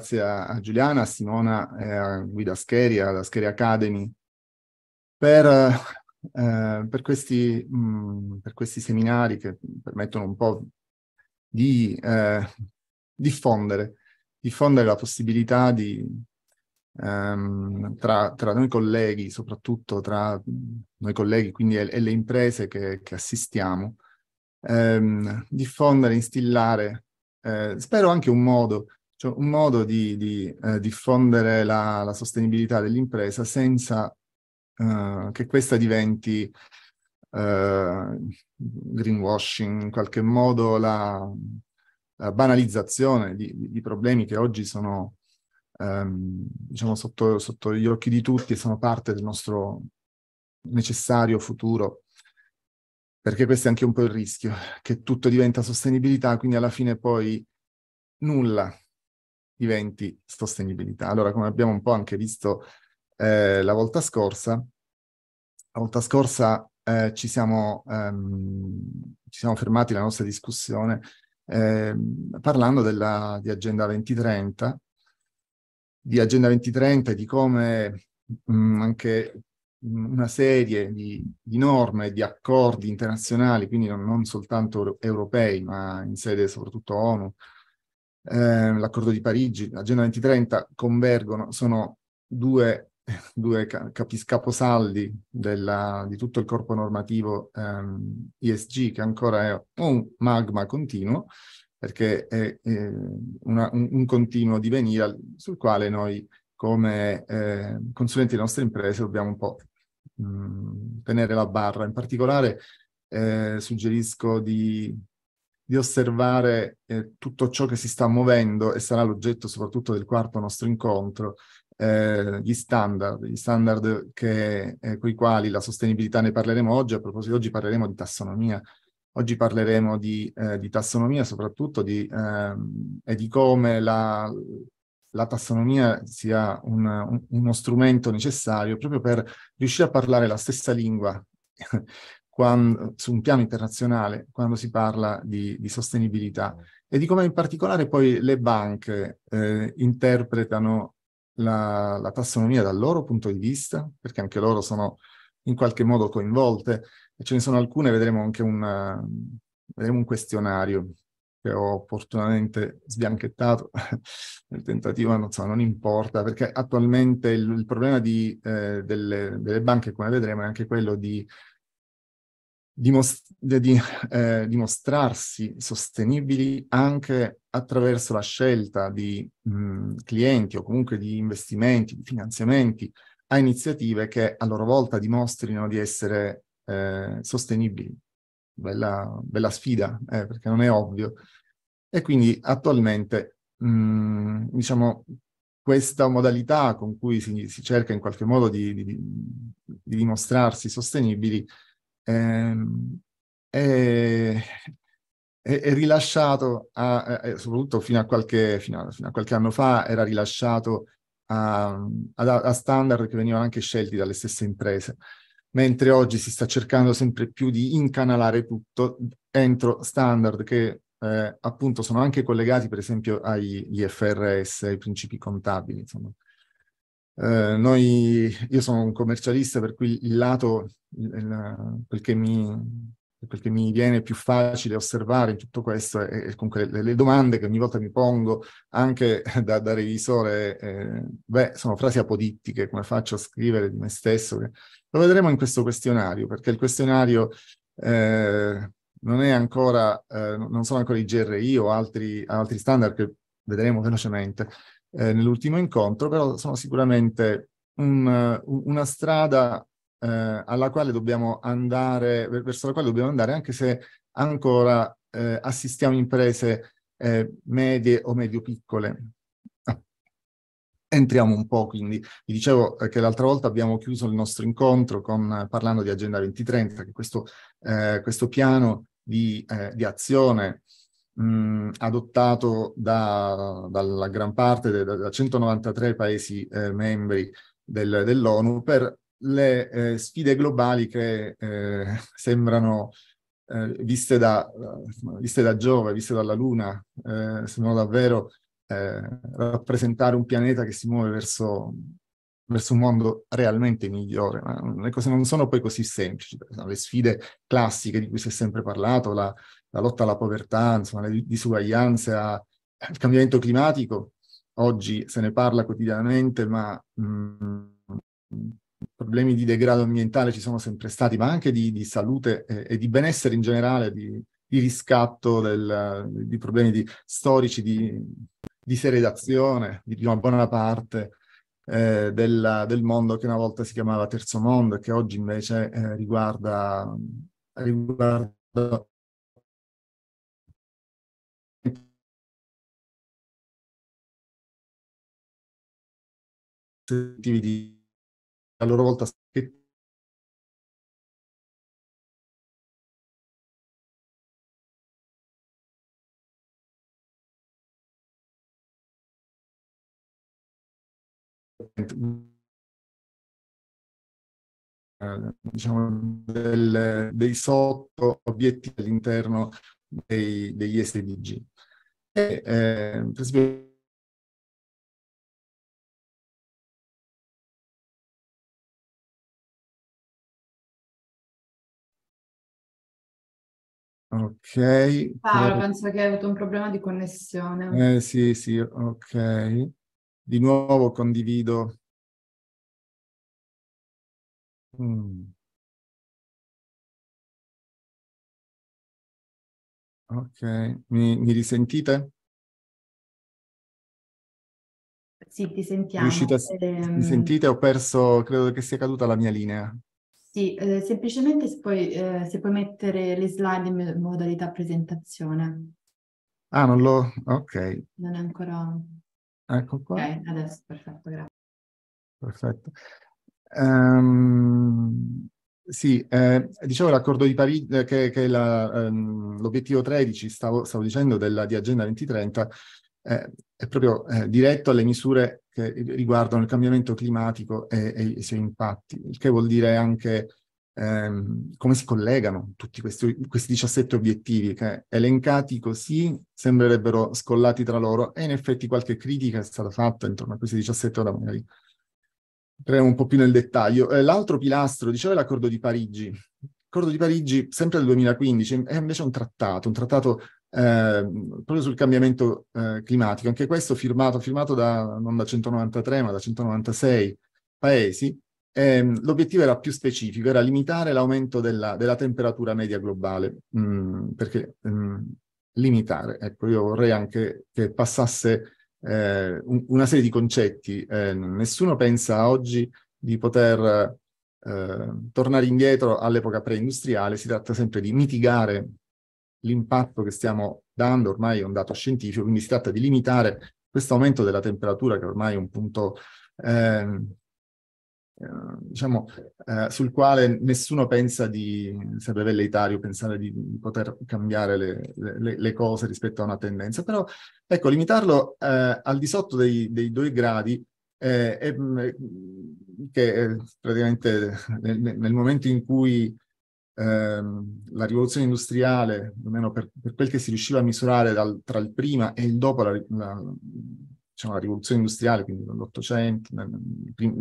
grazie a, a Giuliana, a Simona e a Guida Scheri, alla Scheri Academy, per, eh, per, questi, mh, mm, per, questi, seminari che permettono un po' di eh, diffondere, diffondere la possibilità di, ehm, tra, tra, noi colleghi, soprattutto tra noi colleghi quindi, e, e le imprese che, che assistiamo, ehm, diffondere, instillare, eh, spero anche un modo cioè un modo di, di eh, diffondere la, la, sostenibilità dell'impresa senza eh, che questa diventi eh, greenwashing, in qualche modo la, la banalizzazione di, di, problemi che oggi sono ehm, diciamo sotto, sotto, gli occhi di tutti e sono parte del nostro necessario futuro. Perché questo è anche un po' il rischio, che tutto diventa sostenibilità, quindi alla fine poi nulla diventi sostenibilità. Allora, come abbiamo un po' anche visto eh, la volta scorsa, la volta scorsa eh, ci, siamo, ehm, ci, siamo, fermati la nostra discussione eh, parlando della, di Agenda 2030, di Agenda 2030 e di come mh, mm, anche una serie di, di, norme, di accordi internazionali, quindi non, non soltanto europei, ma in sede soprattutto ONU, Ehm, l'accordo di Parigi, l'agenda 2030 convergono, sono due, due capis, della, di tutto il corpo normativo ehm, che ancora è un magma continuo perché è eh, una, un, un, continuo divenire sul quale noi come eh, consulenti delle nostre imprese dobbiamo un po' mh, mhmm, tenere la barra. In particolare eh, suggerisco di di osservare eh, tutto ciò che si sta muovendo e sarà l'oggetto soprattutto del quarto nostro incontro, eh, gli standard, gli standard che, eh, con i quali la sostenibilità ne parleremo oggi. A proposito, oggi parleremo di tassonomia. Oggi parleremo di, eh, di tassonomia soprattutto di, ehm, e di come la, la tassonomia sia un, un, uno strumento necessario proprio per riuscire a parlare la stessa lingua quando, su un piano internazionale quando si parla di, di, sostenibilità e di come in particolare poi le banche eh, interpretano la, la, tassonomia dal loro punto di vista, perché anche loro sono in qualche modo coinvolte e ce ne sono alcune, vedremo anche una, vedremo un questionario che ho opportunamente sbianchettato nel tentativo, non so, non importa, perché attualmente il, il problema di, eh, delle, delle, banche, come vedremo, è anche quello di dimost- di, di, eh, dimostrarsi sostenibili anche attraverso la scelta di mh, mm, clienti o comunque di investimenti, di finanziamenti a iniziative che a loro volta dimostrino di essere eh, sostenibili. Bella, bella sfida, eh, perché non è ovvio. E quindi attualmente, mh, mm, diciamo, questa modalità con cui si, si cerca in qualche modo di, di, di dimostrarsi sostenibili ehm, è, è, è, rilasciato, a, è, soprattutto fino a, qualche, fino, a, fino a, qualche, anno fa, era rilasciato a, a standard che venivano anche scelti dalle stesse imprese mentre oggi si sta cercando sempre più di incanalare tutto entro standard che eh, appunto sono anche collegati per esempio agli IFRS, ai principi contabili, insomma. Eh, noi, io sono un commercialista, per cui il lato, il, quel, che mi, quel, che mi, viene più facile osservare in tutto questo è, è comunque le, le, domande che ogni volta mi pongo, anche da, da revisore, eh, beh, sono frasi apodittiche, come faccio a scrivere di me stesso? Lo vedremo in questo questionario, perché il questionario... Eh, non, ancora, eh, non sono ancora i GRI o altri, altri standard che vedremo velocemente, eh, nell'ultimo incontro, però sono sicuramente un, eh, una strada eh, alla quale dobbiamo andare, verso la quale dobbiamo andare, anche se ancora eh, assistiamo imprese eh, medie o medio-piccole. Entriamo un po', quindi vi dicevo eh, che l'altra volta abbiamo chiuso il nostro incontro con, parlando di Agenda 2030, che questo, questo piano di, di azione mh, adottato da, dalla gran parte, de, da, 193 Paesi eh, membri del, dell'ONU, per le eh, sfide globali che eh, sembrano eh, viste da, eh, viste, da, Giove, viste dalla Luna, sembrano davvero rappresentare un pianeta che si muove verso verso un mondo realmente migliore, ma le cose non sono poi così semplici. Le sfide classiche di cui si è sempre parlato, la, la lotta alla povertà, insomma, le disuguaglianze, al cambiamento climatico. Oggi se ne parla quotidianamente, ma mh, mm, problemi di degrado ambientale ci sono sempre stati, ma anche di, di salute e, e, di benessere in generale, di, di riscatto del, di problemi di, storici di, di seredazione di una buona parte eh, della, del mondo che una volta si chiamava terzo mondo e che oggi invece eh, riguarda, riguarda tentativi di a loro volta eh, diciamo, del, dei sotto obiettivi all'interno dei, degli SDG. E, eh, per esempio, Ok. Paolo, Però... penso che hai avuto un problema di connessione. Eh sì, sì, ok. Di nuovo condivido. Mm. Ok, mi, mi, risentite? Sì, ti sentiamo. a, ehm... Mi sentite? Ho perso, credo che sia caduta la mia linea. Sì, eh, semplicemente se puoi, eh, se puoi, mettere le slide in modalità presentazione. Ah, non lo... ok. Non è ancora... Ecco qua. Ok, adesso, perfetto, grazie. Perfetto. Um, sì, eh, dicevo l'accordo di Parigi, eh, che, che ehm, l'obiettivo um, 13, stavo, stavo dicendo, della, di Agenda 2030, eh, è proprio eh, diretto alle misure che riguardano il cambiamento climatico e, e i suoi impatti, il che vuol dire anche ehm, come si collegano tutti questi, questi 17 obiettivi che elencati così sembrerebbero scollati tra loro e in effetti qualche critica è stata fatta intorno a questi 17 da magari entriamo un po' più nel dettaglio. Eh, l'altro pilastro, dicevo, è l'accordo di Parigi. L'accordo di Parigi, sempre del 2015, è invece un trattato, un trattato Ehm, proprio sul cambiamento eh, climatico. Anche questo firmato, firmato da, non da 193 ma da 196 paesi. Ehm, l'obiettivo era più specifico, era limitare l'aumento della, della temperatura media globale, mh, mm, perché mh, mm, limitare, ecco, io vorrei anche che passasse eh, un, una serie di concetti. Eh, nessuno pensa oggi di poter eh, tornare indietro all'epoca preindustriale, si tratta sempre di mitigare l'impatto che stiamo dando ormai è un dato scientifico, quindi si tratta di limitare questo aumento della temperatura che ormai è un punto ehm, eh, diciamo, eh, sul quale nessuno pensa di, sarebbe velleitario pensare di, poter cambiare le, le, le, cose rispetto a una tendenza, però ecco, limitarlo eh, al di sotto dei, dei due gradi eh, che praticamente nel, nel, momento in cui Ehm, la rivoluzione industriale, almeno per, per, quel che si riusciva a misurare dal, tra il prima e il dopo la, la, diciamo, la rivoluzione industriale, quindi l'Ottocento,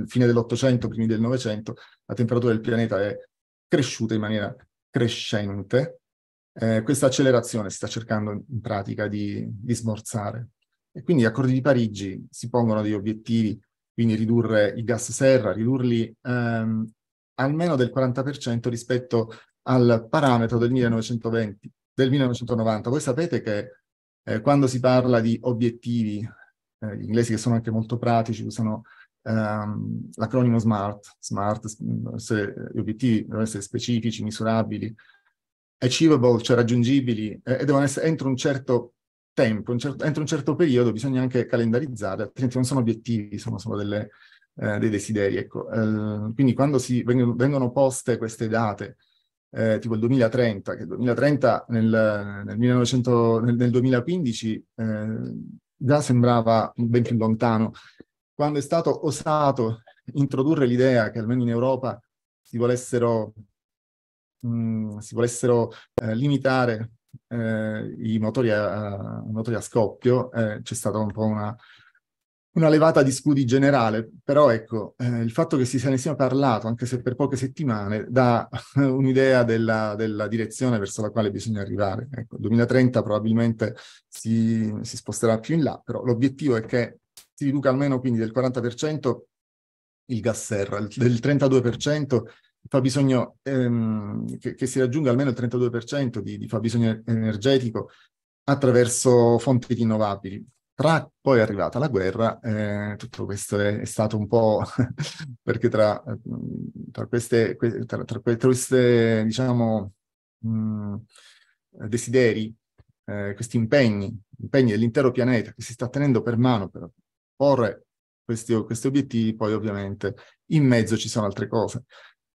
fine dell'Ottocento, primi del Novecento, la temperatura del pianeta è cresciuta in maniera crescente. Eh, questa accelerazione si sta cercando in pratica di, di smorzare. E quindi gli accordi di Parigi si pongono degli obiettivi, quindi ridurre i gas serra, ridurli ehm, almeno del 40% rispetto al parametro del 1920, del 1990. Voi sapete che eh, quando si parla di obiettivi, eh, gli inglesi che sono anche molto pratici usano ehm, l'acronimo SMART, SMART, se gli obiettivi devono essere specifici, misurabili, achievable, cioè raggiungibili, eh, e devono essere entro un certo tempo, un certo, entro un certo periodo bisogna anche calendarizzare, altrimenti non sono obiettivi, sono solo delle, eh, dei desideri. Ecco. Ehm, quindi quando si vengono, vengono poste queste date, eh, tipo il 2030, che il 2030 nel, nel, 1900, nel, nel 2015 eh, già sembrava ben più lontano, quando è stato osato introdurre l'idea che almeno in Europa si volessero, mh, mm, si volessero eh, limitare eh, i motori a, a, motori a scoppio, eh, c'è stata un po' una, una levata di scudi generale, però ecco, eh, il fatto che si sia ne sia parlato, anche se per poche settimane, dà un'idea della, della direzione verso la quale bisogna arrivare. Ecco, 2030 probabilmente si, si sposterà più in là, però l'obiettivo è che si riduca almeno quindi del 40% il gas serra, del 32% fabbisogno, ehm, che, che, si raggiunga almeno il 32% di, di fabbisogno energetico attraverso fonti rinnovabili. Tra poi è arrivata la guerra, eh, tutto questo è, è, stato un po' perché tra, tra, queste, tra, tra queste, diciamo, mh, desideri, eh, questi impegni, impegni dell'intero pianeta che si sta tenendo per mano per porre questi, questi obiettivi, poi ovviamente in mezzo ci sono altre cose.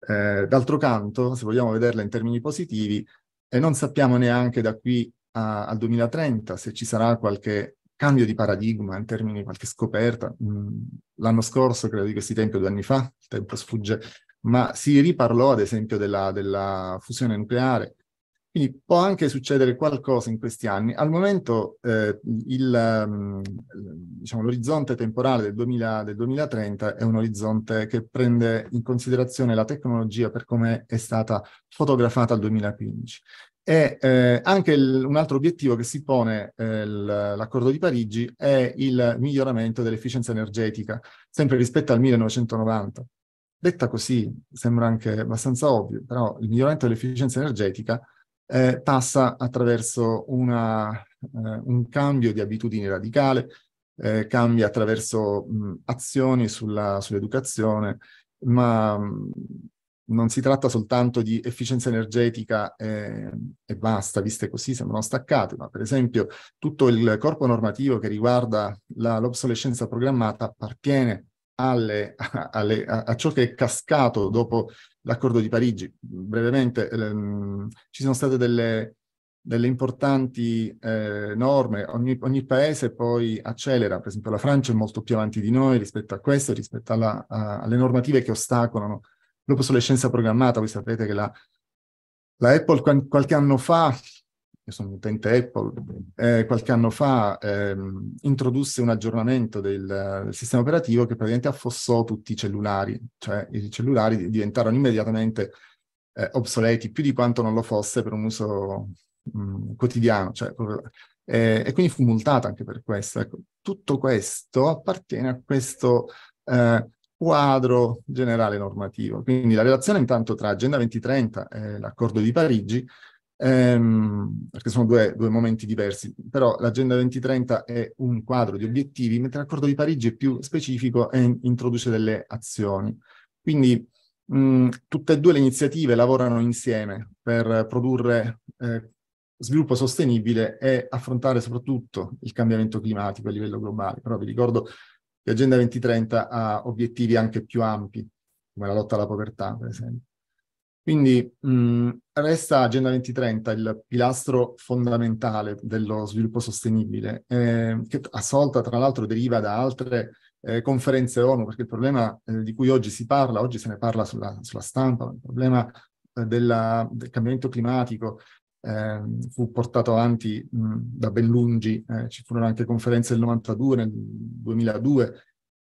Eh, d'altro canto, se vogliamo vederla in termini positivi, e non sappiamo neanche da qui a, al 2030 se ci sarà qualche cambio di paradigma in termini di qualche scoperta. Mm, l'anno scorso, credo di questi tempi due anni fa, il tempo sfugge, ma si riparlò ad esempio della, della fusione nucleare. Quindi può anche succedere qualcosa in questi anni. Al momento eh, il, mm, diciamo, l'orizzonte temporale del, 2000, del 2030 è un orizzonte che prende in considerazione la tecnologia per come è stata fotografata al 2015. E eh, anche il, un altro obiettivo che si pone eh, l'accordo di Parigi è il miglioramento dell'efficienza energetica, sempre rispetto al 1990. Detta così sembra anche abbastanza ovvio, però il miglioramento dell'efficienza energetica eh, passa attraverso una, eh, un cambio di abitudini radicale, eh, cambia attraverso mh, azioni sull'educazione, ma mh, non si tratta soltanto di efficienza energetica eh, e basta, viste così sembrano staccate, ma per esempio tutto il corpo normativo che riguarda la, l'obsolescenza programmata appartiene alle, a, alle, a, a, ciò che è cascato dopo l'accordo di Parigi. Brevemente, ehm, ci sono state delle, delle importanti eh, norme, ogni, ogni, paese poi accelera, per esempio la Francia è molto più avanti di noi rispetto a questo, rispetto alla, alle normative che ostacolano Dopo sull'escenza programmata, voi sapete che la, la Apple qualche anno fa io sono un utente Apple, eh, qualche anno fa ehm, introdusse un aggiornamento del, del, sistema operativo che praticamente affossò tutti i cellulari, cioè i cellulari diventarono immediatamente eh, obsoleti, più di quanto non lo fosse per un uso mh, mm, quotidiano, cioè, eh, e quindi fu multata anche per questo. Ecco, tutto questo appartiene a questo eh, quadro generale normativo. Quindi la relazione intanto tra Agenda 2030 e l'accordo di Parigi, ehm, perché sono due, due, momenti diversi, però l'Agenda 2030 è un quadro di obiettivi, mentre l'accordo di Parigi è più specifico e introduce delle azioni. Quindi mh, tutte e due le iniziative lavorano insieme per produrre eh, sviluppo sostenibile e affrontare soprattutto il cambiamento climatico a livello globale. Però vi ricordo l'Agenda 2030 ha obiettivi anche più ampi, come la lotta alla povertà, per esempio. Quindi mh, resta Agenda 2030 il pilastro fondamentale dello sviluppo sostenibile, eh, che a solta tra l'altro deriva da altre eh, conferenze ONU, perché il problema eh, di cui oggi si parla, oggi se ne parla sulla, sulla stampa, il problema eh, della, del cambiamento climatico, eh, fu portato avanti mh, da ben lungi, eh, ci furono anche conferenze nel 92, nel 2002,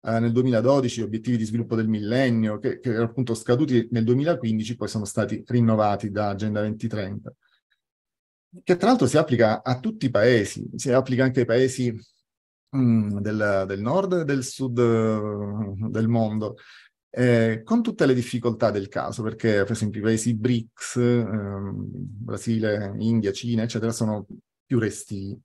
eh, nel 2012 gli obiettivi di sviluppo del millennio, che, che erano appunto scaduti nel 2015, poi sono stati rinnovati da Agenda 2030, che tra l'altro si applica a tutti i paesi, si applica anche ai paesi del, del, nord e del sud eh, del mondo eh, con tutte le difficoltà del caso, perché per esempio i paesi BRICS, ehm, Brasile, India, Cina, eccetera, sono più resti.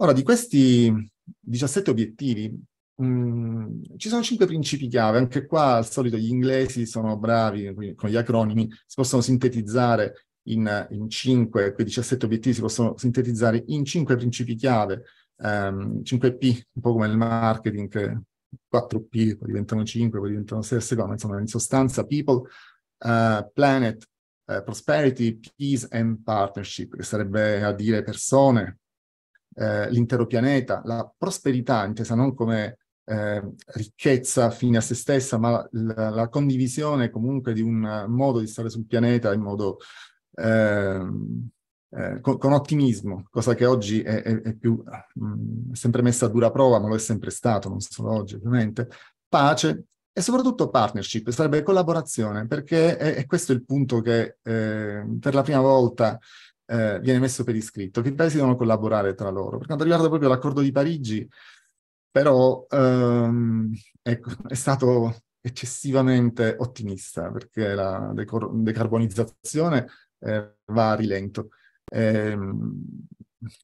Ora, di questi 17 obiettivi, mh, mm, ci sono cinque principi chiave, anche qua al solito gli inglesi sono bravi con gli acronimi, si possono sintetizzare in, in 5, quei 17 obiettivi si possono sintetizzare in 5 principi chiave, ehm, 5P, un po' come il marketing che 4P, poi diventano 5, poi diventano 6 a insomma, in sostanza people, uh, planet, uh, prosperity, peace and partnership, che sarebbe a dire persone, uh, l'intero pianeta, la prosperità intesa non come eh, ricchezza fine a se stessa, ma la, la, condivisione comunque di un modo di stare sul pianeta in modo eh, eh, con, con, ottimismo, cosa che oggi è, è, è più, mh, mm, sempre messa a dura prova, ma lo è sempre stato, non solo oggi ovviamente, pace e soprattutto partnership, sarebbe collaborazione, perché è, è questo il punto che eh, per la prima volta eh, viene messo per iscritto, che i paesi devono collaborare tra loro. Per quanto riguarda proprio l'accordo di Parigi, però ehm, ecco, è stato eccessivamente ottimista, perché la decarbonizzazione eh, va a rilento. Eh,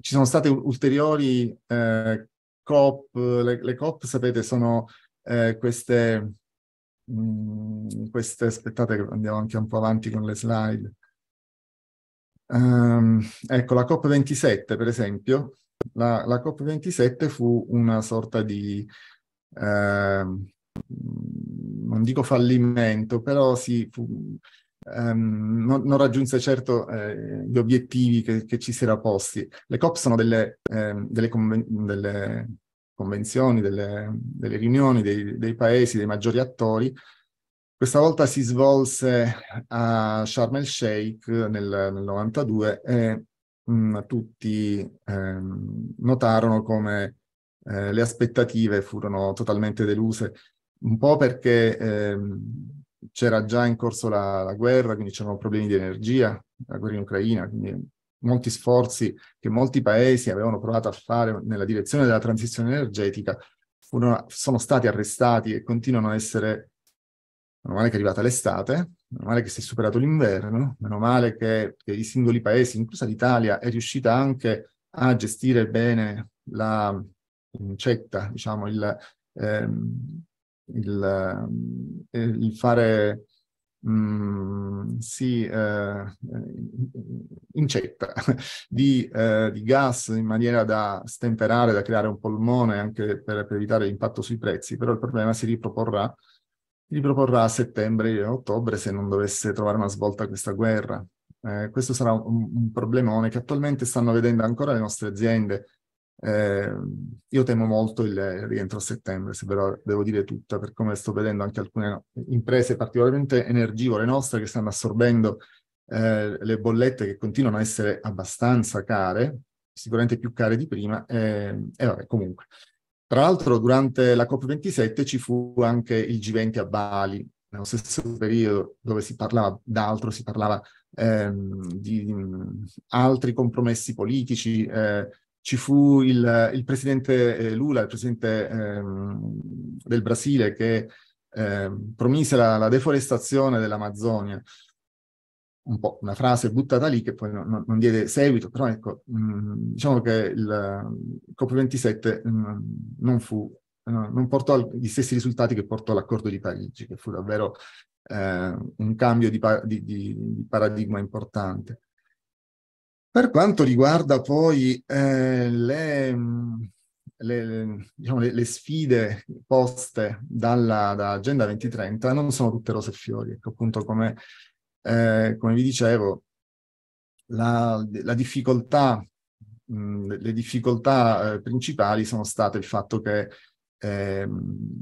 ci sono state ulteriori eh, COP, le, le, COP sapete sono eh, queste, mh, mm, queste, aspettate che andiamo anche un po' avanti con le slide. Um, ecco, la COP27 per esempio, la, la COP27 fu una sorta di, eh, non dico fallimento, però sì, fu, Um, non, non, raggiunse certo eh, gli obiettivi che, che, ci si era posti. Le COP sono delle, eh, delle, conven- delle convenzioni, delle, delle riunioni dei, dei, paesi, dei maggiori attori. Questa volta si svolse a Sharm el Sheikh nel, nel 92 e mh, mm, tutti eh, notarono come eh, le aspettative furono totalmente deluse, un po' perché ehm, c'era già in corso la, la guerra, quindi c'erano problemi di energia, la guerra in Ucraina, quindi molti sforzi che molti paesi avevano provato a fare nella direzione della transizione energetica furono, sono stati arrestati e continuano a essere, meno male che è arrivata l'estate, meno male che si è superato l'inverno, meno male che, che i singoli paesi, inclusa l'Italia, è riuscita anche a gestire bene la incetta, diciamo, il, ehm, eh, il, il fare Mm, si eh, incetta di, eh, di, gas in maniera da stemperare, da creare un polmone anche per, per evitare l'impatto sui prezzi, però il problema si riproporrà, riproporrà a settembre e ottobre se non dovesse trovare una svolta questa guerra. Eh, questo sarà un, un problemone che attualmente stanno vedendo ancora le nostre aziende eh, io temo molto il rientro a settembre, se però devo dire tutta, per come sto vedendo anche alcune imprese particolarmente energivore nostre che stanno assorbendo eh, le bollette che continuano a essere abbastanza care, sicuramente più care di prima, eh, e vabbè, comunque. Tra l'altro durante la COP27 ci fu anche il G20 a Bali, nello stesso periodo dove si parlava d'altro, si parlava ehm, di, di altri compromessi politici, eh, ci fu il, il presidente eh, Lula, il presidente ehm, del Brasile, che eh, promise la, la deforestazione dell'Amazzonia. Un po' una frase buttata lì che poi non, non diede seguito, però ecco, mh, mm, diciamo che il, il COP27 mh, mm, non, fu, mh, non portò gli stessi risultati che portò l'accordo di Parigi, che fu davvero eh, un cambio di, di, di, di paradigma importante. Per quanto riguarda poi eh, le, le, diciamo, le, le, sfide poste dalla, da Agenda 2030, non sono tutte rose e fiori. Ecco, appunto, come, eh, come, vi dicevo, la, la difficoltà, mh, le difficoltà eh, principali sono state il fatto che ehm,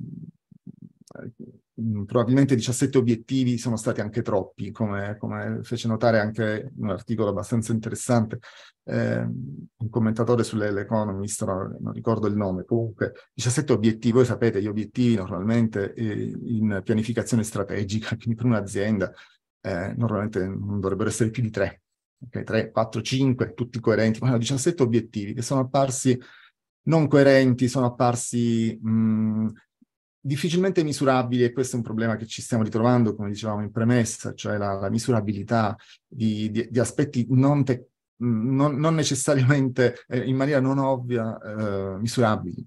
Mm, probabilmente 17 obiettivi sono stati anche troppi, come, come fece notare anche un articolo abbastanza interessante eh, un commentatore sull'Economist, non, non ricordo il nome, comunque 17 obiettivi, voi sapete gli obiettivi normalmente eh, in pianificazione strategica, quindi per un'azienda eh, normalmente non dovrebbero essere più di 3, okay? 3, 4, 5, tutti coerenti, ma 17 obiettivi che sono apparsi non coerenti, sono apparsi mh, mm, difficilmente misurabili e questo è un problema che ci stiamo ritrovando, come dicevamo in premessa, cioè la, la misurabilità di, di, di aspetti non, te, mm, non, non necessariamente eh, in maniera non ovvia eh, misurabili.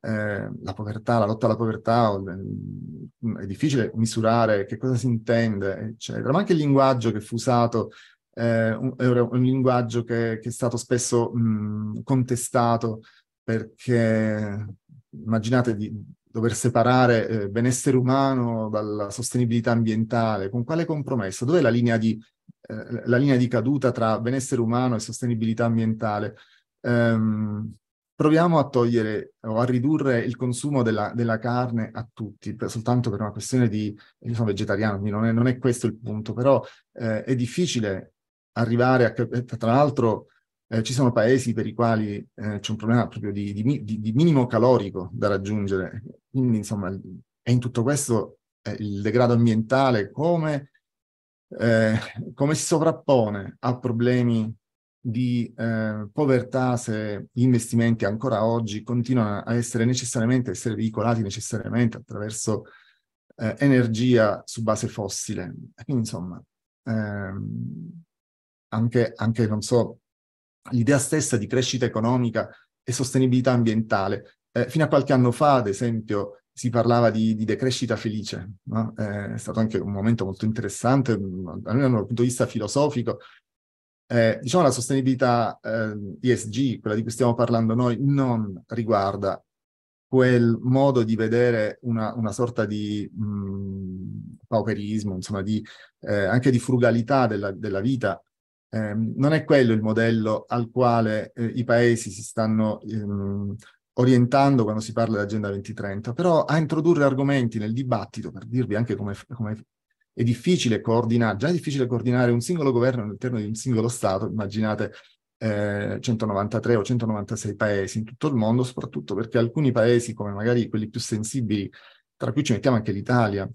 Eh, la povertà, la lotta alla povertà, mm, è difficile misurare che cosa si intende, eccetera, ma anche il linguaggio che fu usato è eh, un, è un linguaggio che, che, è stato spesso mh, mm, contestato perché immaginate di, dover separare eh, benessere umano dalla sostenibilità ambientale, con quale compromesso? Dov'è la linea di, eh, la linea di caduta tra benessere umano e sostenibilità ambientale? Ehm, proviamo a togliere o a ridurre il consumo della, della carne a tutti, per, soltanto per una questione di... Io sono vegetariano, quindi non è, non è questo il punto, però eh, è difficile arrivare a... Tra l'altro eh, ci sono paesi per i quali eh, c'è un problema proprio di, di, di, minimo calorico da raggiungere, quindi insomma è in tutto questo eh, il degrado ambientale come, eh, come, si sovrappone a problemi di eh, povertà se gli investimenti ancora oggi continuano a essere necessariamente, a essere veicolati necessariamente attraverso eh, energia su base fossile. Quindi insomma, ehm, anche, anche, non so, l'idea stessa di crescita economica e sostenibilità ambientale. Eh, fino a qualche anno fa, ad esempio, si parlava di, di decrescita felice, no? eh, è stato anche un momento molto interessante, mm, almeno dal punto di vista filosofico. Eh, diciamo la sostenibilità ESG, eh, quella di cui stiamo parlando noi, non riguarda quel modo di vedere una, una sorta di mh, mm, pauperismo, insomma, di, eh, anche di frugalità della, della vita eh, non è quello il modello al quale eh, i paesi si stanno ehm, orientando quando si parla di Agenda 2030, però a introdurre argomenti nel dibattito, per dirvi anche come, come è difficile coordinare, già è difficile coordinare un singolo governo all'interno di un singolo Stato, immaginate eh, 193 o 196 paesi in tutto il mondo, soprattutto perché alcuni paesi, come magari quelli più sensibili, tra cui ci mettiamo anche l'Italia,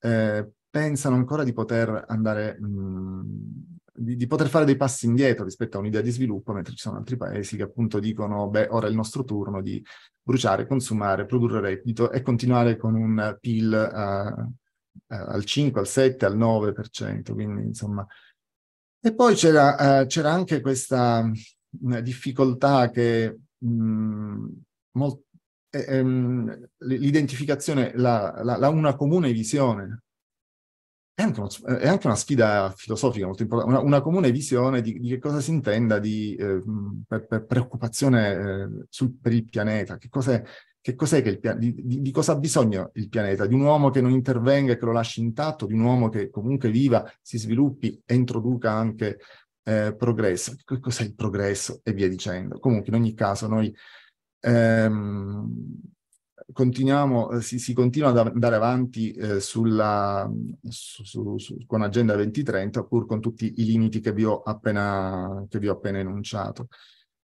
eh, pensano ancora di poter andare mh, di, di, poter fare dei passi indietro rispetto a un'idea di sviluppo, mentre ci sono altri paesi che appunto dicono, beh, ora è il nostro turno di bruciare, consumare, produrre reddito e continuare con un PIL uh, uh, al 5, al 7, al 9%, quindi insomma... E poi c'era, uh, c'era anche questa difficoltà che mh, molt- ehm, l'identificazione, la, la, la una comune visione è anche, uno, eh, è anche, una sfida filosofica molto importante, una, una comune visione di, di, che cosa si intenda di, eh, mm, per, per, preoccupazione eh, sul, per il pianeta, che cos'è, che cos'è che il, di, di, cosa ha bisogno il pianeta, di un uomo che non intervenga e che lo lasci intatto, di un uomo che comunque viva, si sviluppi e introduca anche eh, progresso. Che cos'è il progresso e via dicendo. Comunque, in ogni caso, noi ehm, continuiamo, eh, si, si, continua ad andare avanti eh, sulla, su, su, su, con Agenda 2030, pur con tutti i limiti che vi ho appena, vi ho appena enunciato.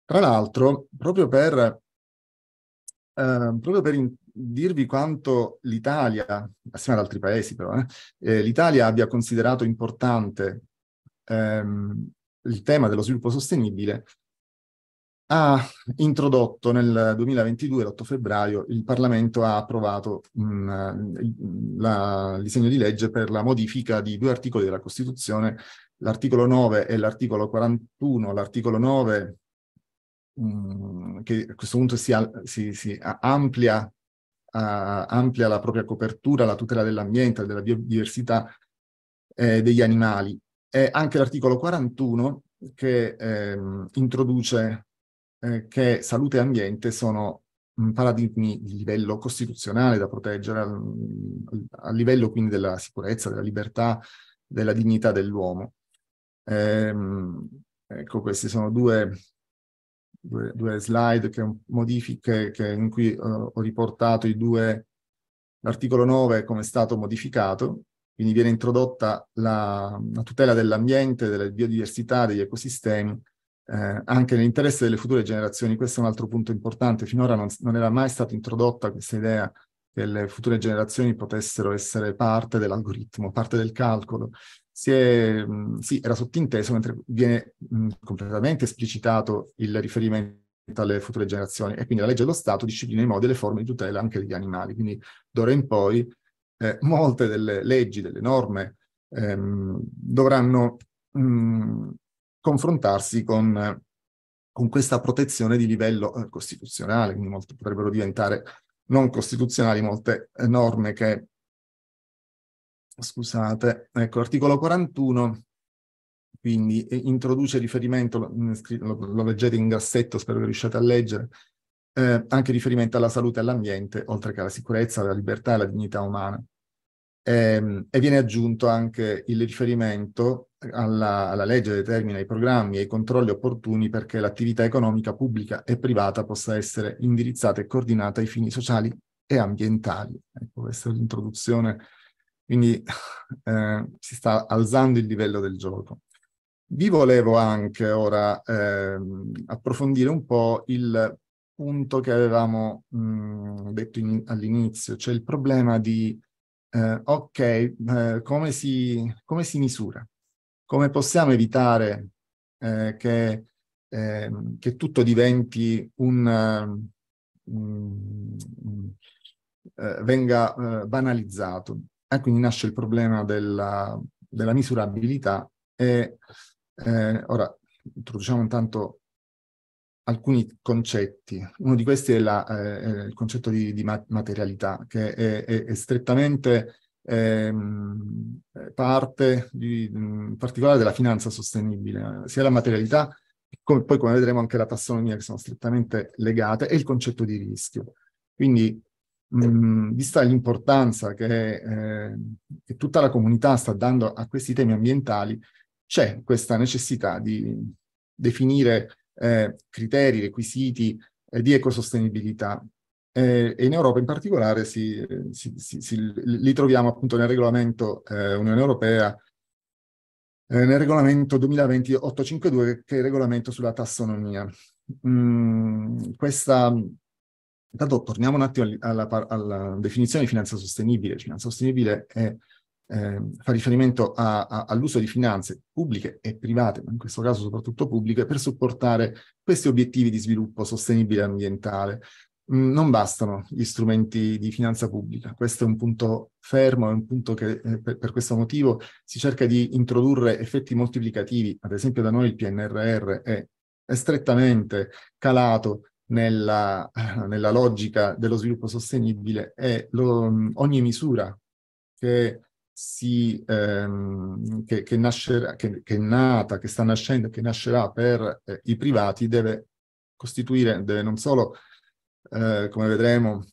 Tra l'altro, proprio per, eh, proprio per in, dirvi quanto l'Italia, assieme ad altri paesi però, eh, eh l'Italia abbia considerato importante ehm, il tema dello sviluppo sostenibile, ha introdotto nel 2022, l'8 febbraio, il Parlamento ha approvato mh, mm, la, il disegno di legge per la modifica di due articoli della Costituzione, l'articolo 9 e l'articolo 41. L'articolo 9 mh, mm, che a questo punto si, si, si amplia, uh, amplia, la propria copertura, la tutela dell'ambiente, della biodiversità eh, degli animali. E anche l'articolo 41 che ehm, introduce eh, che salute e ambiente sono mm, paradigmi di livello costituzionale da proteggere, a mm, livello quindi della sicurezza, della libertà, della dignità dell'uomo. Ehm, ecco, queste sono due, due, due slide che modifiche che in cui uh, ho riportato i due, l'articolo 9 come è stato modificato, quindi viene introdotta la, la tutela dell'ambiente, della biodiversità, degli ecosistemi, eh, anche nell'interesse delle future generazioni. Questo è un altro punto importante. Finora non, non era mai stata introdotta questa idea che le future generazioni potessero essere parte dell'algoritmo, parte del calcolo. È, sì, era sottinteso, mentre viene mh, completamente esplicitato il riferimento alle future generazioni. E quindi la legge dello Stato disciplina i modi e le forme di tutela anche degli animali. Quindi d'ora in poi eh, molte delle leggi, delle norme ehm, dovranno mh, confrontarsi con, con questa protezione di livello eh, costituzionale, quindi molto, potrebbero diventare non costituzionali molte eh, norme che, scusate, ecco, l'articolo 41 quindi eh, introduce riferimento, mm, lo, lo, leggete in grassetto, spero che riusciate a leggere, eh, anche riferimento alla salute e all'ambiente, oltre che alla sicurezza, alla libertà e alla dignità umana ehm, e viene aggiunto anche il riferimento alla, alla legge determina i programmi e i controlli opportuni perché l'attività economica pubblica e privata possa essere indirizzata e coordinata ai fini sociali e ambientali. Ecco, questa è l'introduzione, quindi eh, si sta alzando il livello del gioco. Vi volevo anche ora eh, approfondire un po' il punto che avevamo mh, mm, detto all'inizio, cioè il problema di eh, ok, eh, come, si, come, si, misura? Come possiamo evitare eh, che, ehm, che, tutto diventi un... Um, venga eh, banalizzato? E eh, quindi nasce il problema della, della misurabilità e ora introduciamo intanto alcuni concetti. Uno di questi è, la, eh, il concetto di, di, materialità, che è, è, è strettamente eh, parte di, in mm, particolare della finanza sostenibile, sia la materialità, come, poi come vedremo anche la tassonomia, che sono strettamente legate, e il concetto di rischio. Quindi, mh, mm, vista l'importanza che, eh, che tutta la comunità sta dando a questi temi ambientali, c'è questa necessità di definire eh, criteri, requisiti eh, di ecosostenibilità. Eh, e in Europa in particolare si, si, si, li troviamo appunto nel regolamento eh, Unione Europea, eh, nel regolamento 2020-852 che è il regolamento sulla tassonomia. Mm, questa, intanto torniamo un attimo alla, alla, alla definizione di finanza sostenibile. Finanza sostenibile è eh, fa riferimento a, a, all'uso di finanze pubbliche e private, ma in questo caso soprattutto pubbliche, per supportare questi obiettivi di sviluppo sostenibile ambientale. Mm, non bastano gli strumenti di finanza pubblica, questo è un punto fermo, è un punto che eh, per, per, questo motivo si cerca di introdurre effetti moltiplicativi, ad esempio da noi il PNRR è, è strettamente calato nella, eh, nella, logica dello sviluppo sostenibile e lo, mm, ogni misura che si, ehm, che, che, nascerà, che, che, è nata, che sta nascendo, che nascerà per eh, i privati deve costituire, deve non solo, eh, come vedremo,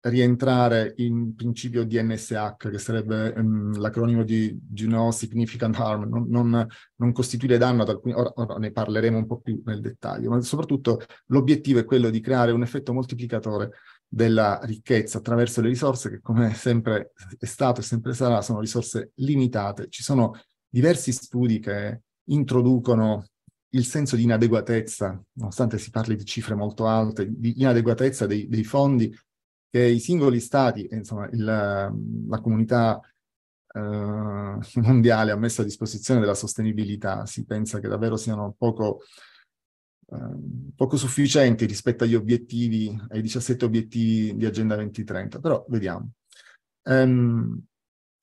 rientrare in principio DNSH, che sarebbe ehm, l'acronimo di, di No Significant Harm, non, non, non costituire danno ad alcuni, ora, ora, ne parleremo un po' più nel dettaglio, ma soprattutto l'obiettivo è quello di creare un effetto moltiplicatore della ricchezza attraverso le risorse che come sempre è stato e sempre sarà sono risorse limitate. Ci sono diversi studi che introducono il senso di inadeguatezza, nonostante si parli di cifre molto alte, di inadeguatezza dei, dei fondi che i singoli stati, insomma il, la comunità eh, mondiale ha messo a disposizione della sostenibilità. Si pensa che davvero siano poco Ehm, poco sufficienti rispetto agli obiettivi, ai 17 obiettivi di Agenda 2030, però vediamo. Um,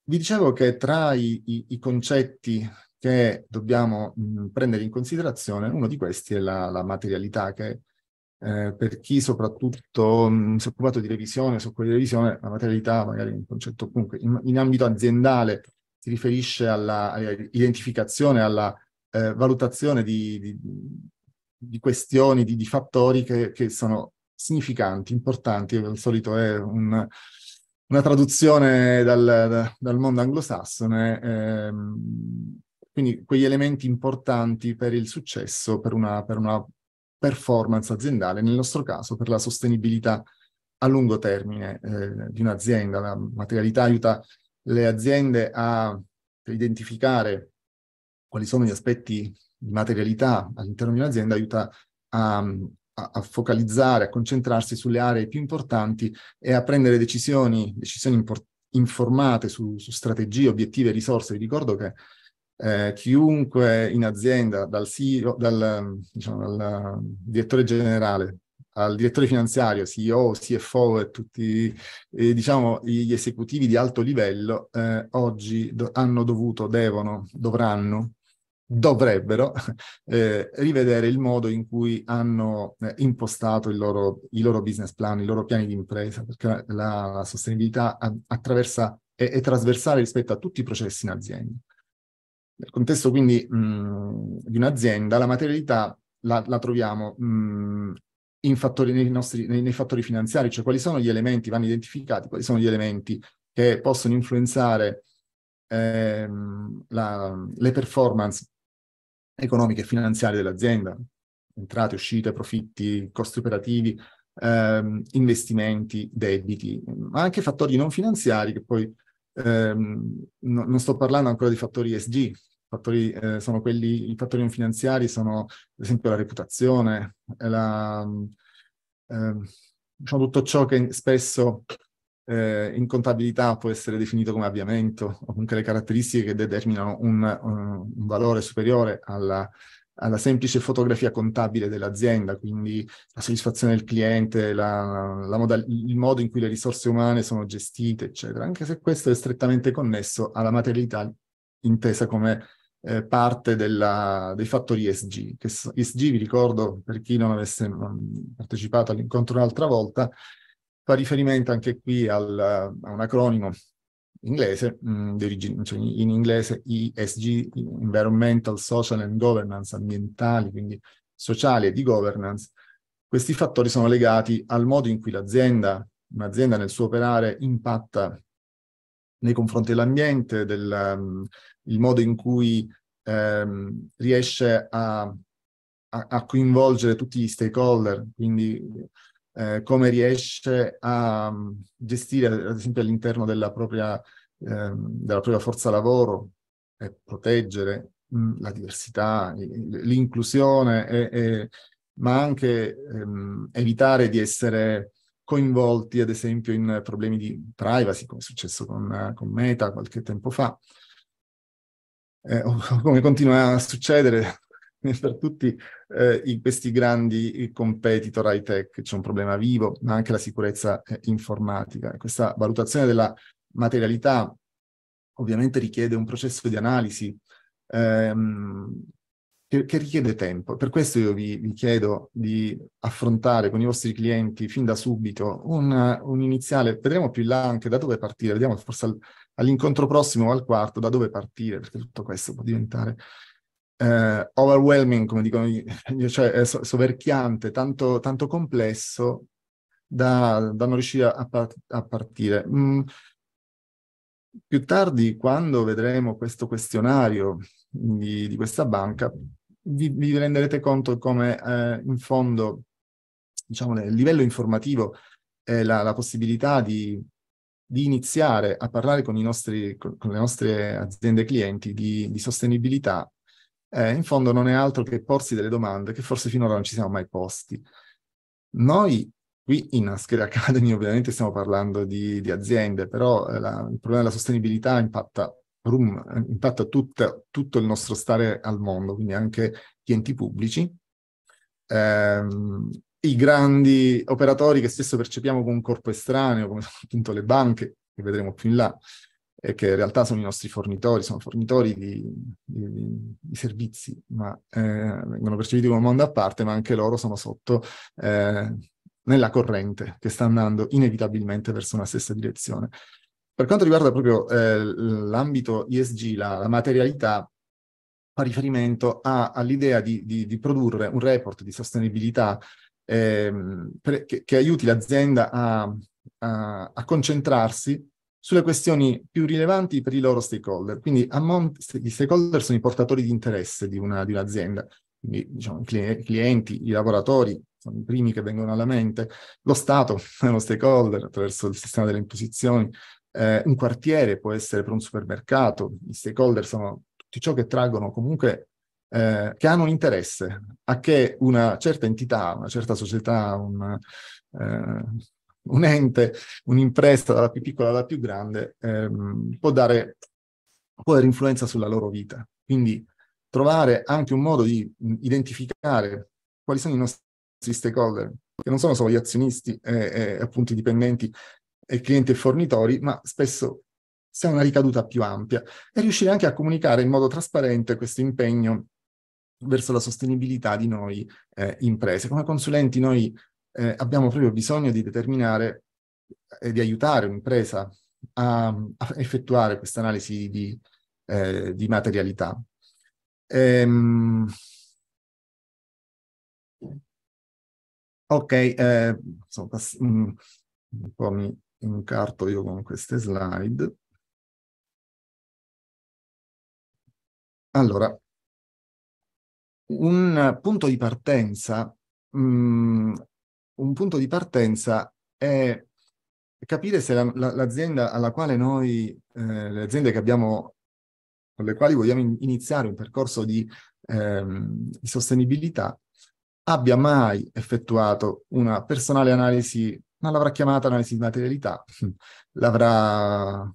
vi dicevo che tra i, i, i concetti che dobbiamo mh, prendere in considerazione, uno di questi è la, la materialità, che eh, per chi soprattutto mh, si è occupato di revisione, si occupa di revisione, la materialità magari è un concetto comunque in, in ambito aziendale si riferisce all'identificazione, alla, alla eh, valutazione di, di, di questioni, di, di fattori che, che, sono significanti, importanti, al solito è un, una traduzione dal, dal mondo anglosassone, ehm, quindi quegli elementi importanti per il successo, per una, per una, performance aziendale, nel nostro caso per la sostenibilità a lungo termine eh, di un'azienda. La materialità aiuta le aziende a identificare quali sono gli aspetti di materialità all'interno di un'azienda aiuta a, a, a, focalizzare, a concentrarsi sulle aree più importanti e a prendere decisioni, decisioni impor- informate su, su, strategie, obiettivi e risorse. Vi ricordo che eh, chiunque in azienda, dal, CEO, dal, diciamo, dal direttore generale al direttore finanziario, CEO, CFO e tutti eh, diciamo, gli esecutivi di alto livello eh, oggi do- hanno dovuto, devono, dovranno dovrebbero eh, rivedere il modo in cui hanno eh, impostato loro, i loro business plan, i loro piani di impresa, perché la, la sostenibilità a, attraversa, è, è, trasversale rispetto a tutti i processi in azienda. Nel contesto quindi mh, di un'azienda, la materialità la, la troviamo mh, fattori, nei, nostri, nei, nei fattori finanziari, cioè quali sono gli elementi, vanno identificati, quali sono gli elementi che possono influenzare ehm, la, le performance economiche e finanziarie dell'azienda, entrate, uscite, profitti, costi operativi, ehm, investimenti, debiti, ma anche fattori non finanziari che poi ehm, no, non sto parlando ancora di fattori ESG, fattori, eh, sono quelli, i fattori non finanziari sono ad esempio la reputazione, la, ehm, diciamo tutto ciò che spesso eh, in contabilità può essere definito come avviamento o comunque le caratteristiche che determinano un, eh, un valore superiore alla, alla, semplice fotografia contabile dell'azienda, quindi la soddisfazione del cliente, la, la moda, il modo in cui le risorse umane sono gestite, eccetera, anche se questo è strettamente connesso alla materialità intesa come eh, parte della, dei fattori ESG. Che ESG, vi ricordo, per chi non avesse partecipato all'incontro un'altra volta, fa riferimento anche qui al, a un acronimo inglese, mh, mm, cioè in inglese ESG, Environmental, Social and Governance, ambientali, quindi sociali e di governance. Questi fattori sono legati al modo in cui l'azienda, un'azienda nel suo operare, impatta nei confronti dell'ambiente, del um, il modo in cui ehm, riesce a, a, a coinvolgere tutti gli stakeholder, quindi eh, come riesce a mm, gestire, ad esempio, all'interno della propria, ehm, della propria forza lavoro, e proteggere mh, mm, la diversità, l'inclusione, e, e, ma anche ehm, evitare di essere coinvolti, ad esempio, in problemi di privacy, come è successo con, con Meta qualche tempo fa, eh, come continua a succedere per tutti eh, questi grandi eh, competitor high tech c'è un problema vivo, ma anche la sicurezza eh, informatica. Questa valutazione della materialità ovviamente richiede un processo di analisi ehm, che, che, richiede tempo. Per questo io vi, vi, chiedo di affrontare con i vostri clienti fin da subito un, un iniziale, vedremo più là anche da dove partire, vediamo forse al, all'incontro prossimo o al quarto da dove partire, perché tutto questo può diventare eh, overwhelming, come dicono io, cioè so- soverchiante, tanto, tanto complesso da, da, non riuscire a, par- a partire. Mm. Più tardi, quando vedremo questo questionario di, di questa banca, vi, vi, renderete conto come eh, in fondo, diciamo, il livello informativo e la, la possibilità di, di, iniziare a parlare con, nostri, con le nostre aziende clienti di, di sostenibilità eh, in fondo non è altro che porsi delle domande che forse finora non ci siamo mai posti. Noi qui in Asker Academy ovviamente stiamo parlando di, di aziende, però eh, la, il problema della sostenibilità impatta, room, impatta tutta, tutto il nostro stare al mondo, quindi anche gli enti pubblici. Eh, i grandi operatori che spesso percepiamo come un corpo estraneo, come appunto le banche, che vedremo più in là, e che in realtà sono i nostri fornitori, sono fornitori di, di, di servizi, ma eh, vengono percepiti come un mondo a parte, ma anche loro sono sotto eh, nella corrente che sta andando inevitabilmente verso una stessa direzione. Per quanto riguarda proprio eh, l'ambito ESG, la, la materialità, fa riferimento a, all'idea di, di, di, produrre un report di sostenibilità eh, per, che, che, aiuti l'azienda a, a, a, concentrarsi sulle questioni più rilevanti per i loro stakeholder. Quindi mont- gli stakeholder sono i portatori di interesse di, una, di un'azienda, quindi diciamo, i clienti, i lavoratori sono i primi che vengono alla mente, lo Stato è uno stakeholder attraverso il sistema delle imposizioni, eh, un quartiere può essere per un supermercato, gli stakeholder sono tutti ciò che traggono comunque, eh, che hanno un interesse a che una certa entità, una certa società, un, eh, un ente, un'impresa dalla più piccola alla più grande, ehm, può, dare, può dare influenza sulla loro vita. Quindi trovare anche un modo di identificare quali sono i nostri stakeholder, che non sono solo gli azionisti e eh, appunto i dipendenti e clienti e fornitori, ma spesso si ha una ricaduta più ampia e riuscire anche a comunicare in modo trasparente questo impegno verso la sostenibilità di noi eh, imprese. Come consulenti noi eh, abbiamo proprio bisogno di determinare e eh, di aiutare un'impresa a, a effettuare questa analisi di, eh, di materialità. Ehm... Ok, eh, insomma, pass- mm, un po' mi incarto io con queste slide. Allora, un punto di partenza mh, mm, un punto di partenza è capire se la, la, l'azienda alla quale noi, eh, le aziende che abbiamo, con le quali vogliamo in, iniziare un percorso di, ehm, di, sostenibilità, abbia mai effettuato una personale analisi, non l'avrà chiamata analisi di materialità, l'avrà,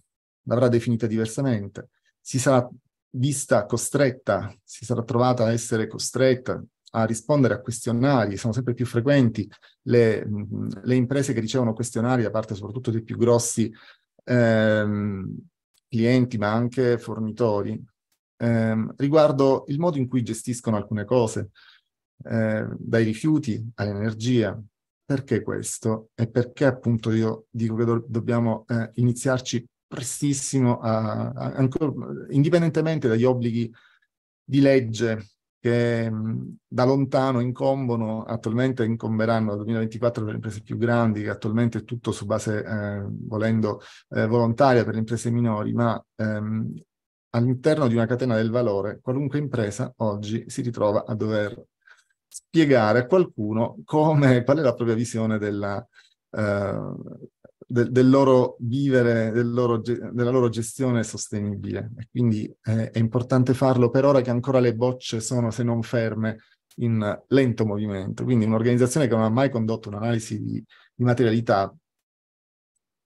l'avrà definita diversamente, si sarà vista costretta, si sarà trovata a essere costretta, a rispondere a questionari, sono sempre più frequenti le, le imprese che ricevono questionari da parte soprattutto dei più grossi ehm, clienti, ma anche fornitori, ehm, riguardo il modo in cui gestiscono alcune cose, eh, dai rifiuti all'energia. Perché questo? E perché appunto io dico che do- dobbiamo eh, iniziarci prestissimo, a, a, ancora, indipendentemente dagli obblighi di legge che da lontano incombono, attualmente incomberanno nel 2024 per le imprese più grandi, che attualmente è tutto su base, eh, volendo, eh, volontaria per le imprese minori, ma ehm, all'interno di una catena del valore qualunque impresa oggi si ritrova a dover spiegare a qualcuno come, qual è la propria visione della, eh, de, del loro vivere, del loro, della loro gestione sostenibile. E quindi eh, è importante farlo per ora che ancora le bocce sono, se non ferme, in lento movimento. Quindi un'organizzazione che non ha mai condotto un'analisi di, di materialità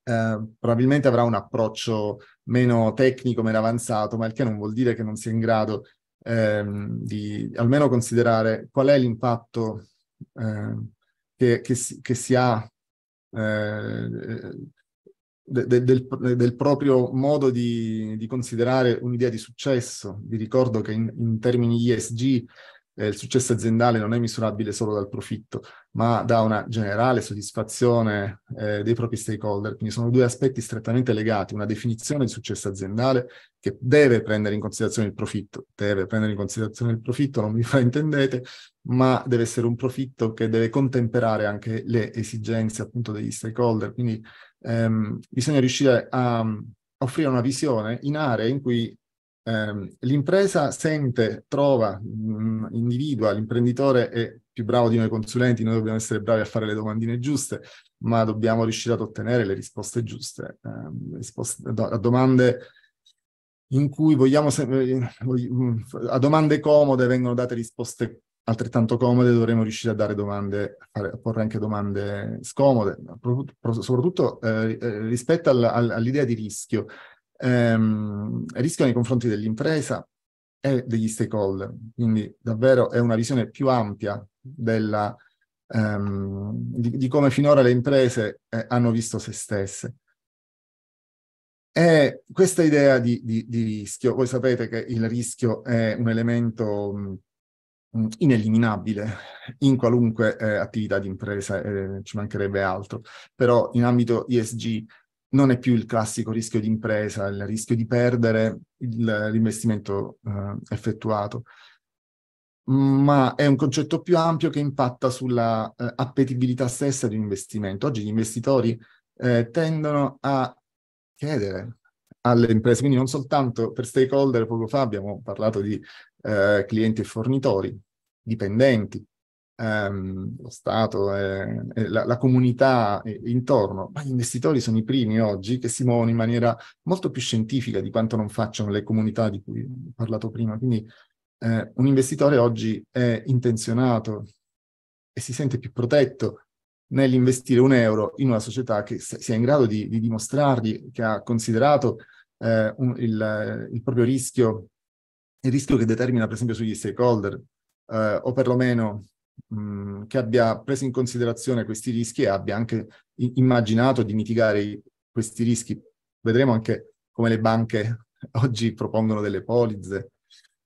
eh, probabilmente avrà un approccio meno tecnico, meno avanzato, ma il che non vuol dire che non sia in grado ehm, di almeno considerare qual è l'impatto eh, che, che, si, che si ha eh, eh, del, del, del, proprio modo di, di considerare un'idea di successo. Vi ricordo che in, in termini ISG eh, il successo aziendale non è misurabile solo dal profitto, ma da una generale soddisfazione eh, dei propri stakeholder. Quindi sono due aspetti strettamente legati, una definizione di successo aziendale che deve prendere in considerazione il profitto, deve prendere in considerazione il profitto, non mi fraintendete, ma deve essere un profitto che deve contemperare anche le esigenze appunto degli stakeholder. Quindi ehm, bisogna riuscire a, a, mm, offrire una visione in aree in cui ehm, l'impresa sente, trova, mh, mm, individua, l'imprenditore è più bravo di noi consulenti, noi dobbiamo essere bravi a fare le domandine giuste, ma dobbiamo riuscire ad ottenere le risposte giuste, ehm, risposte a domande in cui vogliamo eh, mm, a domande comode vengono date risposte altrettanto comode dovremmo riuscire a dare domande, a, fare, a porre anche domande scomode, soprattutto eh, eh, rispetto al, al, all'idea di rischio. Ehm, rischio nei confronti dell'impresa e degli stakeholder, quindi davvero è una visione più ampia della, ehm, di, di, come finora le imprese eh, hanno visto se stesse. E questa idea di, di, di, rischio, voi sapete che il rischio è un elemento Mm, ineliminabile in qualunque eh, attività di impresa, eh, ci mancherebbe altro, però in ambito ESG non è più il classico rischio di impresa, il rischio di perdere il, l'investimento eh, effettuato, ma è un concetto più ampio che impatta sulla eh, appetibilità stessa di un investimento. Oggi gli investitori eh, tendono a chiedere alle imprese, quindi non soltanto per stakeholder, poco fa abbiamo parlato di eh, clienti e fornitori, dipendenti, ehm, lo Stato, eh, la, la, comunità intorno, ma gli investitori sono i primi oggi che si muovono in maniera molto più scientifica di quanto non facciano le comunità di cui ho parlato prima. Quindi eh, un investitore oggi è intenzionato e si sente più protetto nell'investire un euro in una società che sia in grado di, di dimostrargli che ha considerato eh, un, il, il, proprio rischio il rischio che determina per esempio sugli stakeholder eh, o perlomeno mh, che abbia preso in considerazione questi rischi e abbia anche immaginato di mitigare questi rischi. Vedremo anche come le banche oggi propongono delle polizze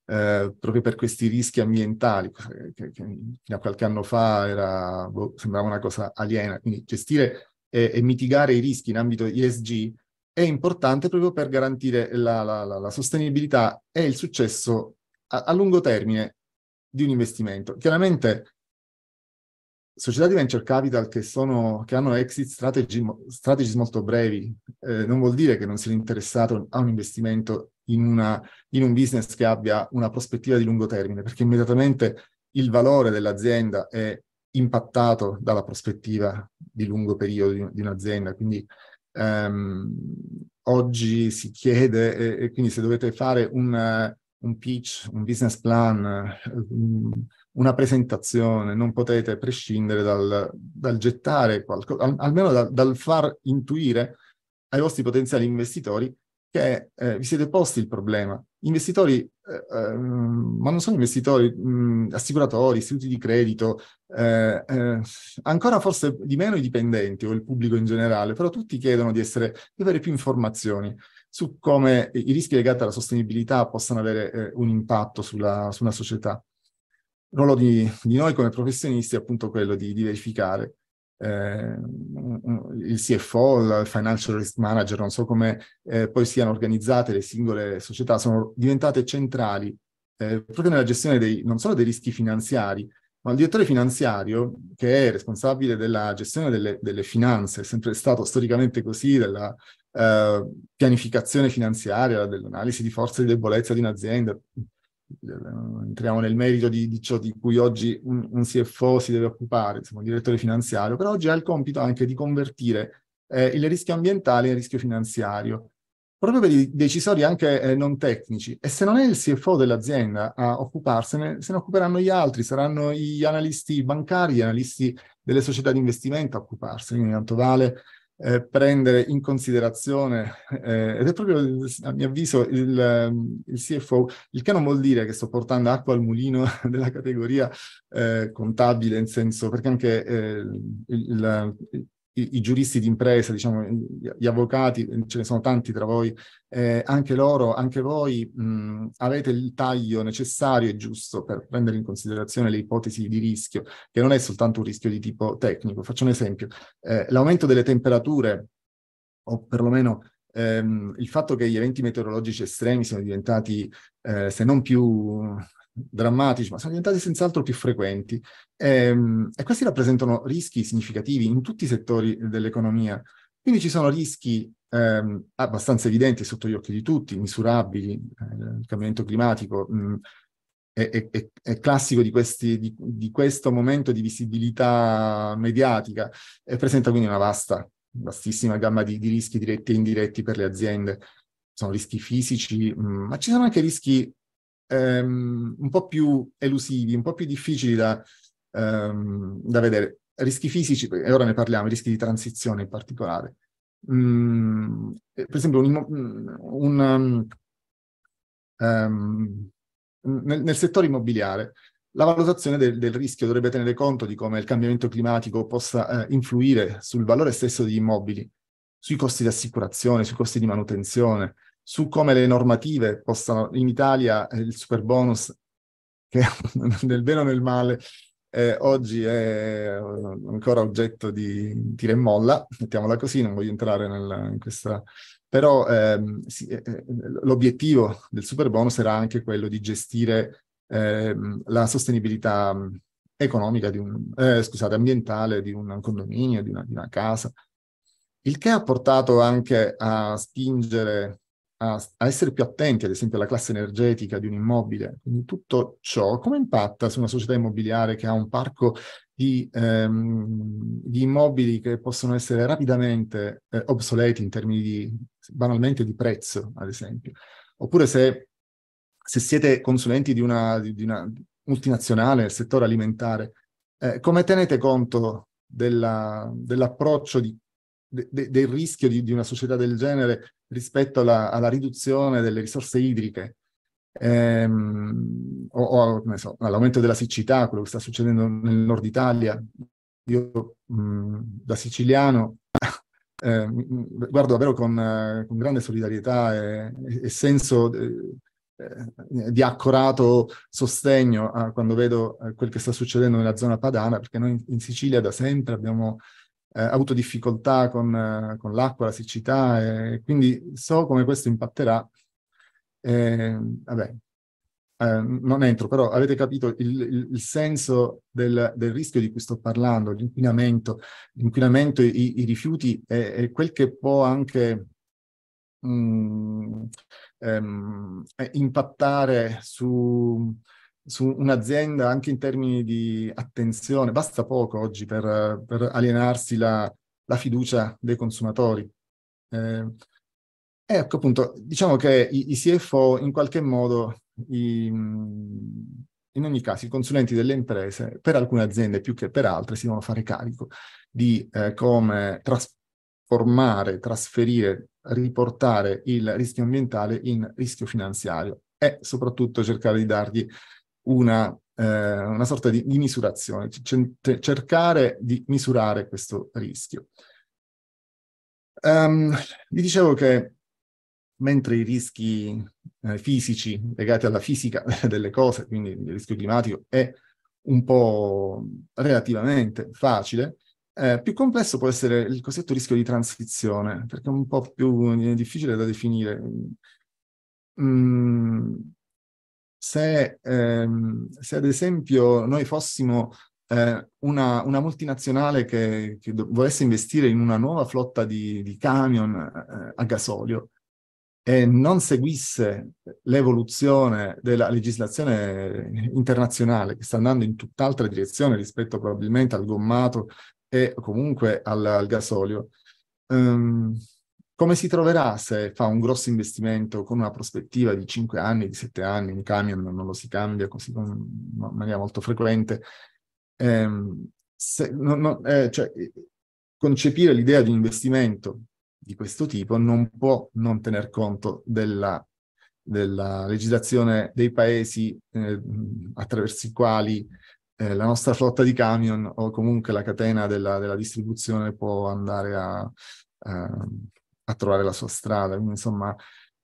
eh, proprio per questi rischi ambientali, che, che fino a qualche anno fa era, boh, sembrava una cosa aliena. Quindi gestire e, e mitigare i rischi in ambito ESG è importante proprio per garantire la, la, la, la sostenibilità e il successo a, a, lungo termine di un investimento. Chiaramente società di venture capital che, sono, che hanno exit strategy, strategies molto brevi eh, non vuol dire che non siano interessato a un investimento in, una, in un business che abbia una prospettiva di lungo termine, perché immediatamente il valore dell'azienda è impattato dalla prospettiva di lungo periodo di, di un'azienda. Quindi ehm, oggi si chiede e, e, quindi se dovete fare un, un pitch, un business plan, una presentazione, non potete prescindere dal, dal gettare qualcosa, al, almeno da, dal far intuire ai vostri potenziali investitori che eh, vi siete posti il problema investitori, eh, eh mm, ma non solo investitori, mh, mm, assicuratori, istituti di credito, eh, eh, ancora forse di meno i dipendenti o il pubblico in generale, però tutti chiedono di, essere, di avere più informazioni su come i rischi legati alla sostenibilità possano avere eh, un impatto sulla, su società. Il ruolo di, di noi come professionisti è appunto quello di, di verificare eh, il CFO, il financial risk manager, non so come eh, poi siano organizzate le singole società, sono diventate centrali eh, proprio nella gestione dei, non solo dei rischi finanziari, ma il direttore finanziario, che è responsabile della gestione delle, delle finanze, è sempre stato storicamente così, della eh, pianificazione finanziaria, dell'analisi di forza e di debolezza di un'azienda, entriamo nel merito di, di ciò di cui oggi un, un, CFO si deve occupare, insomma, un direttore finanziario, però oggi ha il compito anche di convertire eh, il rischio ambientale in rischio finanziario, proprio per i decisori anche eh, non tecnici. E se non è il CFO dell'azienda a occuparsene, se ne occuperanno gli altri, saranno gli analisti bancari, gli analisti delle società di investimento a occuparsene, quindi tanto vale eh, prendere in considerazione, eh, ed è proprio a mio avviso il, ehm, il, CFO, il che non vuol dire che sto portando acqua al mulino della categoria eh, contabile, in senso, perché anche eh, il, il, i, i giuristi d'impresa, diciamo, gli avvocati, ce ne sono tanti tra voi, eh, anche loro, anche voi mh, avete il taglio necessario e giusto per prendere in considerazione le ipotesi di rischio, che non è soltanto un rischio di tipo tecnico. Faccio un esempio, eh, l'aumento delle temperature o perlomeno ehm, il fatto che gli eventi meteorologici estremi siano diventati, eh, se non più drammatici, ma sono diventati senz'altro più frequenti e, ehm, e questi rappresentano rischi significativi in tutti i settori dell'economia. Quindi ci sono rischi eh, abbastanza evidenti sotto gli occhi di tutti, misurabili, eh, il cambiamento climatico mh, mm, è, è, è, classico di, questi, di, di, questo momento di visibilità mediatica e presenta quindi una vasta, vastissima gamma di, di rischi diretti e indiretti per le aziende. Sono rischi fisici, mh, mm, ma ci sono anche rischi ehm, un po' più elusivi, un po' più difficili da, ehm, da vedere. Rischi fisici, e ora ne parliamo, rischi di transizione in particolare. Mm, per esempio, un, mm, un, um, nel, nel, settore immobiliare, la valutazione del, del, rischio dovrebbe tenere conto di come il cambiamento climatico possa eh, influire sul valore stesso degli immobili, sui costi di assicurazione, sui costi di manutenzione, su come le normative possano, in Italia eh, il super bonus, che nel bene o nel male eh, oggi è eh, ancora oggetto di tira e molla, mettiamola così, non voglio entrare nel, in questa... Però ehm, sì, eh, eh l'obiettivo del super bonus era anche quello di gestire ehm, la sostenibilità mm, economica, di un, eh, scusate, ambientale di un condominio, di una, di una casa, il che ha portato anche a spingere a, a essere più attenti, ad esempio, alla classe energetica di un immobile. Quindi tutto ciò come impatta su una società immobiliare che ha un parco di, ehm, di, immobili che possono essere rapidamente eh, obsoleti in termini di, banalmente di prezzo, ad esempio. Oppure se, se siete consulenti di una, di una, multinazionale nel settore alimentare, eh, come tenete conto della, dell'approccio di de, del rischio di, di, una società del genere rispetto alla, alla riduzione delle risorse idriche ehm, o, o so, all'aumento della siccità, quello che sta succedendo nel nord Italia. Io mh, mm, da siciliano eh, guardo davvero con, eh, con grande solidarietà e, e senso eh, eh di accorato sostegno a, quando vedo eh, quel che sta succedendo nella zona padana, perché noi in, in Sicilia da sempre abbiamo eh, avuto difficoltà con, eh, con l'acqua, la siccità, eh, quindi so come questo impatterà. Ehm, vabbè, eh, non entro, però avete capito il, il, il senso del, del, rischio di cui sto parlando, l'inquinamento, l'inquinamento, i, i rifiuti e, e quel che può anche mh, mm, ehm, impattare su, su un'azienda anche in termini di attenzione. Basta poco oggi per, per alienarsi la, la, fiducia dei consumatori. Eh, ecco appunto, diciamo che i, i CFO in qualche modo, i, in ogni caso, i consulenti delle imprese, per alcune aziende più che per altre, si devono fare carico di eh, come trasformare, trasferire, riportare il rischio ambientale in rischio finanziario e soprattutto cercare di dargli una, eh, una sorta di, di misurazione, c- cercare di misurare questo rischio. Um, vi dicevo che mentre i rischi eh, fisici legati alla fisica delle cose, quindi il rischio climatico, è un po' relativamente facile, eh, più complesso può essere il cosiddetto rischio di transizione, perché è un po' più eh, difficile da definire. Mm, se, ehm, se ad esempio noi fossimo eh, una, una, multinazionale che, che do- volesse investire in una nuova flotta di, di camion eh, a gasolio e non seguisse l'evoluzione della legislazione internazionale che sta andando in tutt'altra direzione rispetto probabilmente al gommato e comunque al, al gasolio, ehm, come si troverà se fa un grosso investimento con una prospettiva di 5 anni, di 7 anni, un camion non lo si cambia così in maniera molto frequente? Ehm, se, no, no, eh, cioè, eh, concepire l'idea di un investimento di questo tipo non può non tener conto della, della legislazione dei paesi eh, attraverso i quali eh, la nostra flotta di camion o comunque la catena della, della distribuzione può andare a, a a trovare la sua strada. Quindi, insomma,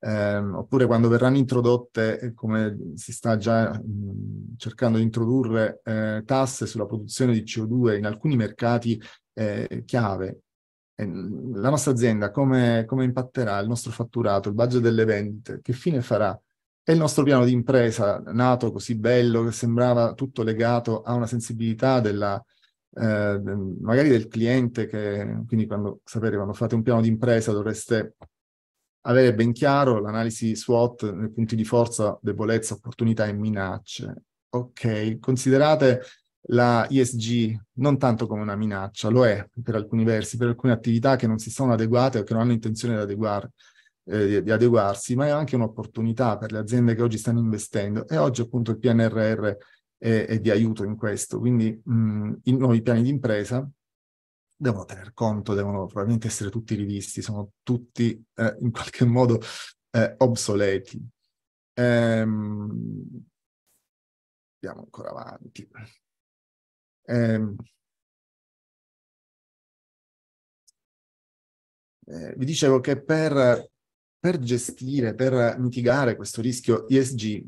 ehm, oppure quando verranno introdotte, eh, come si sta già mh, cercando di introdurre, eh, tasse sulla produzione di CO2 in alcuni mercati eh, chiave. la nostra azienda come, come impatterà il nostro fatturato, il budget delle vendite, che fine farà? E il nostro piano di impresa, nato così bello, che sembrava tutto legato a una sensibilità della, eh, magari del cliente che, quindi quando, sapete, quando fate un piano di impresa dovreste avere ben chiaro l'analisi SWOT, nei eh, punti di forza, debolezza, opportunità e minacce. Ok, considerate la ISG non tanto come una minaccia, lo è per alcuni versi, per alcune attività che non si sono adeguate o che non hanno intenzione di, adeguar, eh, di adeguarsi, ma è anche un'opportunità per le aziende che oggi stanno investendo e oggi appunto il PNRR e, e di aiuto in questo. Quindi mh, mm, i nuovi piani di impresa devono tener conto, devono probabilmente essere tutti rivisti, sono tutti eh, in qualche modo eh, obsoleti. Ehm, andiamo ancora avanti. Ehm, eh, vi dicevo che per, per gestire, per mitigare questo rischio ISG,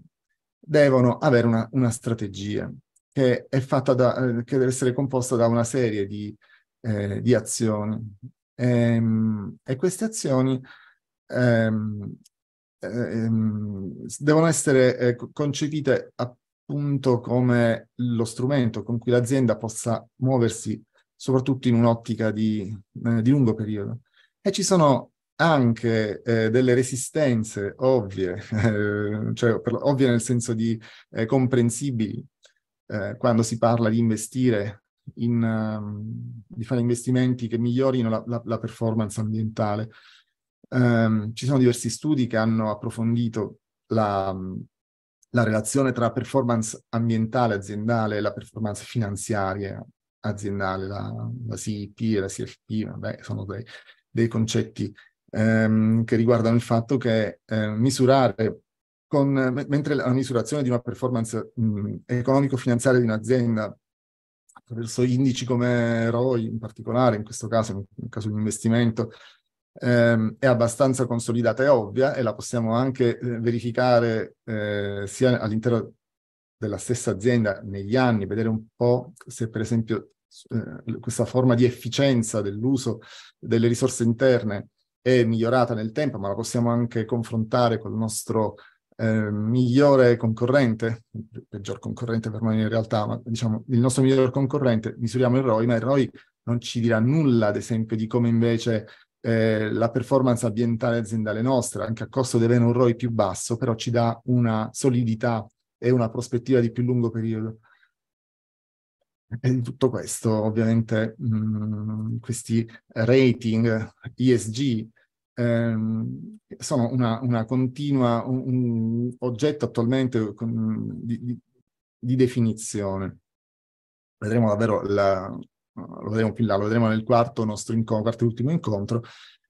devono avere una, una strategia che, è fatta da, eh, che, deve essere composta da una serie di, eh, di azioni. E, ehm, e, queste azioni ehm, ehm, devono essere eh, concepite appunto come lo strumento con cui l'azienda possa muoversi soprattutto in un'ottica di, eh, di lungo periodo. E ci sono anche eh, delle resistenze ovvie, eh, cioè ovvie nel senso di eh, comprensibili, eh, quando si parla di investire, in, um, di fare investimenti che migliorino la, la, la performance ambientale. Um, ci sono diversi studi che hanno approfondito la, la relazione tra performance ambientale aziendale e la performance finanziaria aziendale, la, la CIP e la CFP, vabbè, sono dei, dei concetti ehm, che riguardano il fatto che eh, misurare con, mentre la misurazione di una performance economico-finanziaria di un'azienda attraverso indici come ROI in particolare, in questo caso, nel caso di investimento, ehm, è abbastanza consolidata e ovvia e la possiamo anche eh, verificare eh, sia all'interno della stessa azienda negli anni, vedere un po' se per esempio eh, questa forma di efficienza dell'uso delle risorse interne è migliorata nel tempo, ma la possiamo anche confrontare col nostro eh, migliore concorrente, peggior concorrente per noi in realtà, ma diciamo il nostro miglior concorrente, misuriamo il ROI, ma il ROI non ci dirà nulla, ad esempio, di come invece eh, la performance ambientale aziendale nostra, anche a costo di avere un ROI più basso, però ci dà una solidità e una prospettiva di più lungo periodo. E in tutto questo, ovviamente, mh, mm, questi rating ISG ehm, sono una, una continua, un, un, oggetto attualmente con, di, di, di, definizione. Vedremo davvero, la, lo vedremo più in là, lo vedremo nel quarto nostro incontro, quarto e ultimo incontro,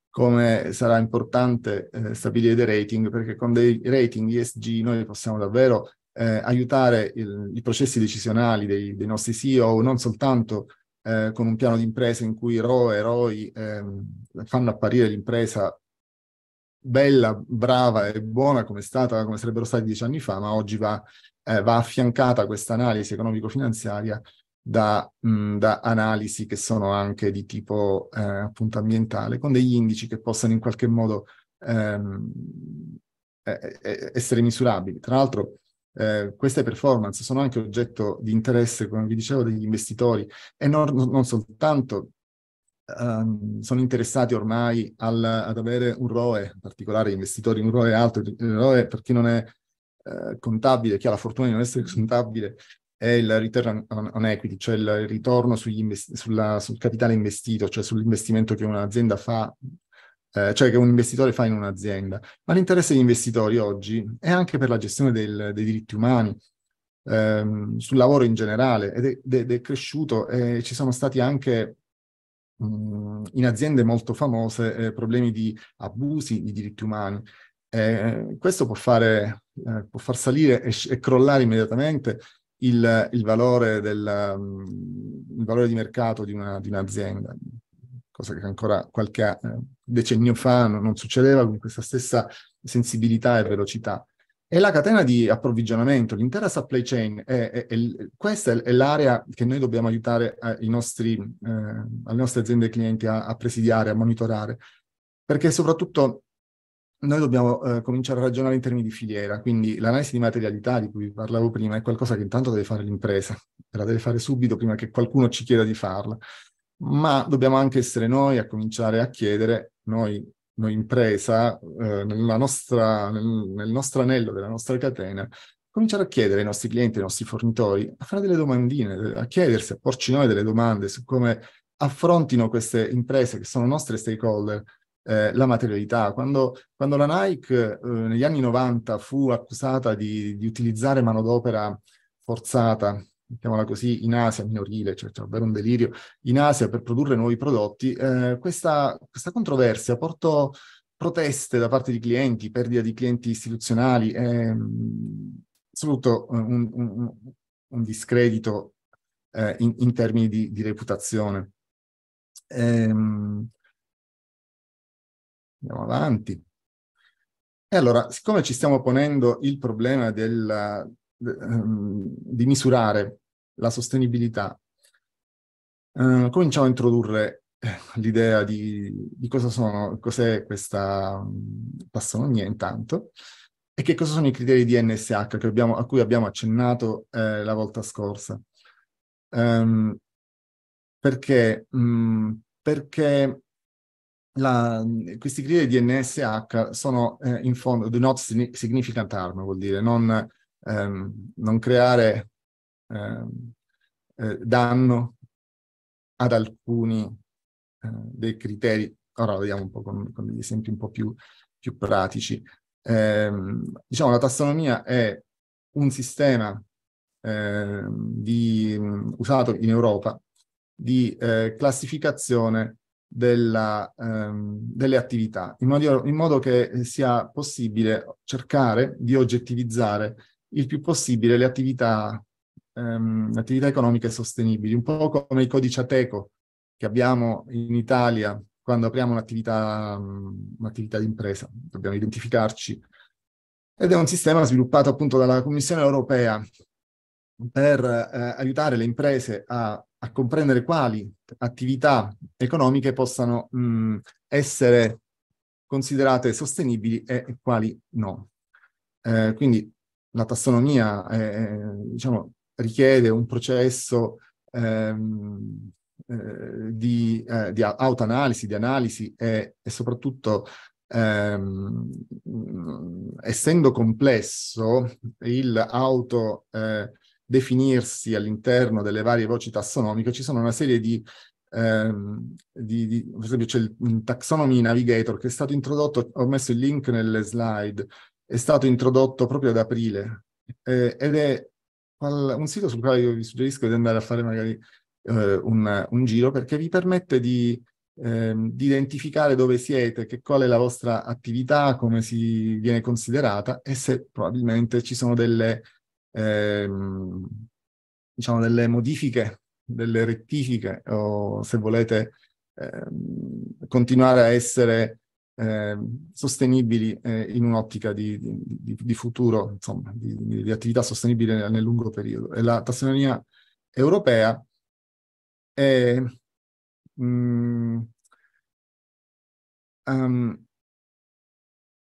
come sarà importante eh, stabilire dei rating, perché con dei rating ESG noi possiamo davvero eh, aiutare il, i processi decisionali dei, dei, nostri CEO non soltanto eh, con un piano di impresa in cui ROE e ROI ehm, fanno apparire l'impresa bella, brava e buona come, è stata, come sarebbero stati dieci anni fa, ma oggi va, eh, va affiancata questa analisi economico-finanziaria da, mh, da, analisi che sono anche di tipo eh, appunto ambientale, con degli indici che possano in qualche modo ehm, eh, essere misurabili. Tra l'altro, eh, queste performance sono anche oggetto di interesse, come vi dicevo, degli investitori e non, non soltanto Um, sono interessati ormai al, ad avere un ROE, in particolare gli investitori un ROE alto, il ROE per chi non è eh, contabile, chi ha la fortuna di non essere contabile, è il return on equity, cioè il ritorno sulla, sul capitale investito, cioè sull'investimento che un'azienda fa eh, cioè che un investitore fa in un'azienda, ma l'interesse degli investitori oggi è anche per la gestione del, dei diritti umani, ehm, sul lavoro in generale, ed è, ed è cresciuto e ci sono stati anche mh, mm, in aziende molto famose eh, problemi di abusi di diritti umani. Eh, questo può, fare, eh, può, far salire e, e crollare immediatamente il, il, valore del, um, il, valore, di mercato di, una, di un'azienda, cosa che ancora qualche eh, decennio fa non succedeva con questa stessa sensibilità e velocità. E la catena di approvvigionamento, l'intera supply chain, è, è, è, questa è, l'area che noi dobbiamo aiutare eh, nostri, eh, alle nostre aziende e clienti a, a, presidiare, a monitorare, perché soprattutto noi dobbiamo eh, cominciare a ragionare in termini di filiera, quindi l'analisi di materialità di cui parlavo prima è qualcosa che intanto deve fare l'impresa, la deve fare subito prima che qualcuno ci chieda di farla, ma dobbiamo anche essere noi a cominciare a chiedere noi, noi impresa, eh, nostra, nel, nel, nostro anello della nostra catena, cominciare a chiedere ai nostri clienti, ai nostri fornitori, a fare delle domandine, a chiedersi, a porci noi delle domande su come affrontino queste imprese che sono nostre stakeholder, eh, la materialità. Quando, quando la Nike eh, negli anni 90 fu accusata di, di utilizzare manodopera forzata mettiamola così, in Asia minorile, cioè, cioè davvero un delirio, in Asia per produrre nuovi prodotti, eh, questa, questa, controversia portò proteste da parte di clienti, perdita di clienti istituzionali, ehm, eh, assoluto un, un, un discredito eh, in, in, termini di, di reputazione. Ehm, andiamo avanti. E allora, siccome ci stiamo ponendo il problema della, Ehm, di misurare la sostenibilità, eh, cominciamo a introdurre eh, l'idea di, di cosa sono, cos'è questa tassonomia mm, intanto e che cosa sono i criteri di NSH abbiamo, a cui abbiamo accennato eh, la volta scorsa. Um, perché, um, perché la, questi criteri di NSH sono eh, in fondo do not significant harm, vuol dire non ehm, non creare ehm, eh, danno ad alcuni eh, dei criteri. Ora vediamo un po' con, con degli esempi un po' più, più pratici. Ehm, diciamo, la tassonomia è un sistema ehm, di, usato in Europa di eh, classificazione della, ehm, delle attività, in modo, in modo, che sia possibile cercare di oggettivizzare il più possibile le attività, ehm, attività economiche sostenibili, un po' come il codice ateco che abbiamo in Italia quando apriamo un'attività, mm, un'attività di impresa, dobbiamo identificarci. Ed è un sistema sviluppato appunto dalla Commissione europea per eh, aiutare le imprese a, a, comprendere quali attività economiche possano mh, mm, essere considerate sostenibili e, quali no. Eh, quindi la tassonomia è, eh, eh, diciamo, richiede un processo ehm, eh, di, eh, di autoanalisi, di analisi e, e soprattutto ehm, essendo complesso il auto eh, definirsi all'interno delle varie voci tassonomiche, ci sono una serie di, ehm, di, di per esempio c'è il Taxonomy Navigator che è stato introdotto, ho messo il link nelle slide, è stato introdotto proprio ad aprile eh, ed è un sito sul quale io vi suggerisco di andare a fare magari eh, un, un, giro perché vi permette di, ehm, di, identificare dove siete, che qual è la vostra attività, come si viene considerata e se probabilmente ci sono delle, ehm, diciamo delle modifiche, delle rettifiche o se volete ehm, continuare a essere eh, sostenibili eh, in un'ottica di, di, di, futuro, insomma, di, di attività sostenibile nel, lungo periodo. E la tassonomia europea è, mm, um,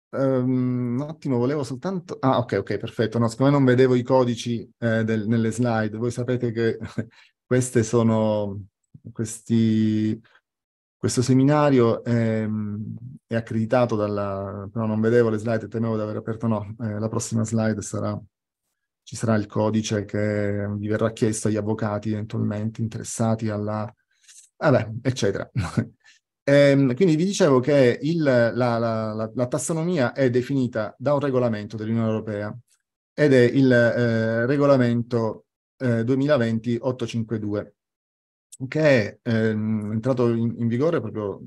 Um, un attimo, volevo soltanto... Ah, ok, ok, perfetto. No, siccome non vedevo i codici eh, del, nelle slide, voi sapete che queste sono questi questo seminario è, ehm, è accreditato dalla... però non vedevo le slide e temevo di aver aperto, no, eh, la prossima slide sarà... Ci sarà il codice che vi verrà chiesto agli avvocati eventualmente interessati alla... Vabbè, eccetera. Ehm, quindi vi dicevo che il, la, la, la, la, tassonomia è definita da un regolamento dell'Unione Europea ed è il eh, regolamento eh, 2020-852 che è ehm, entrato in, in, vigore proprio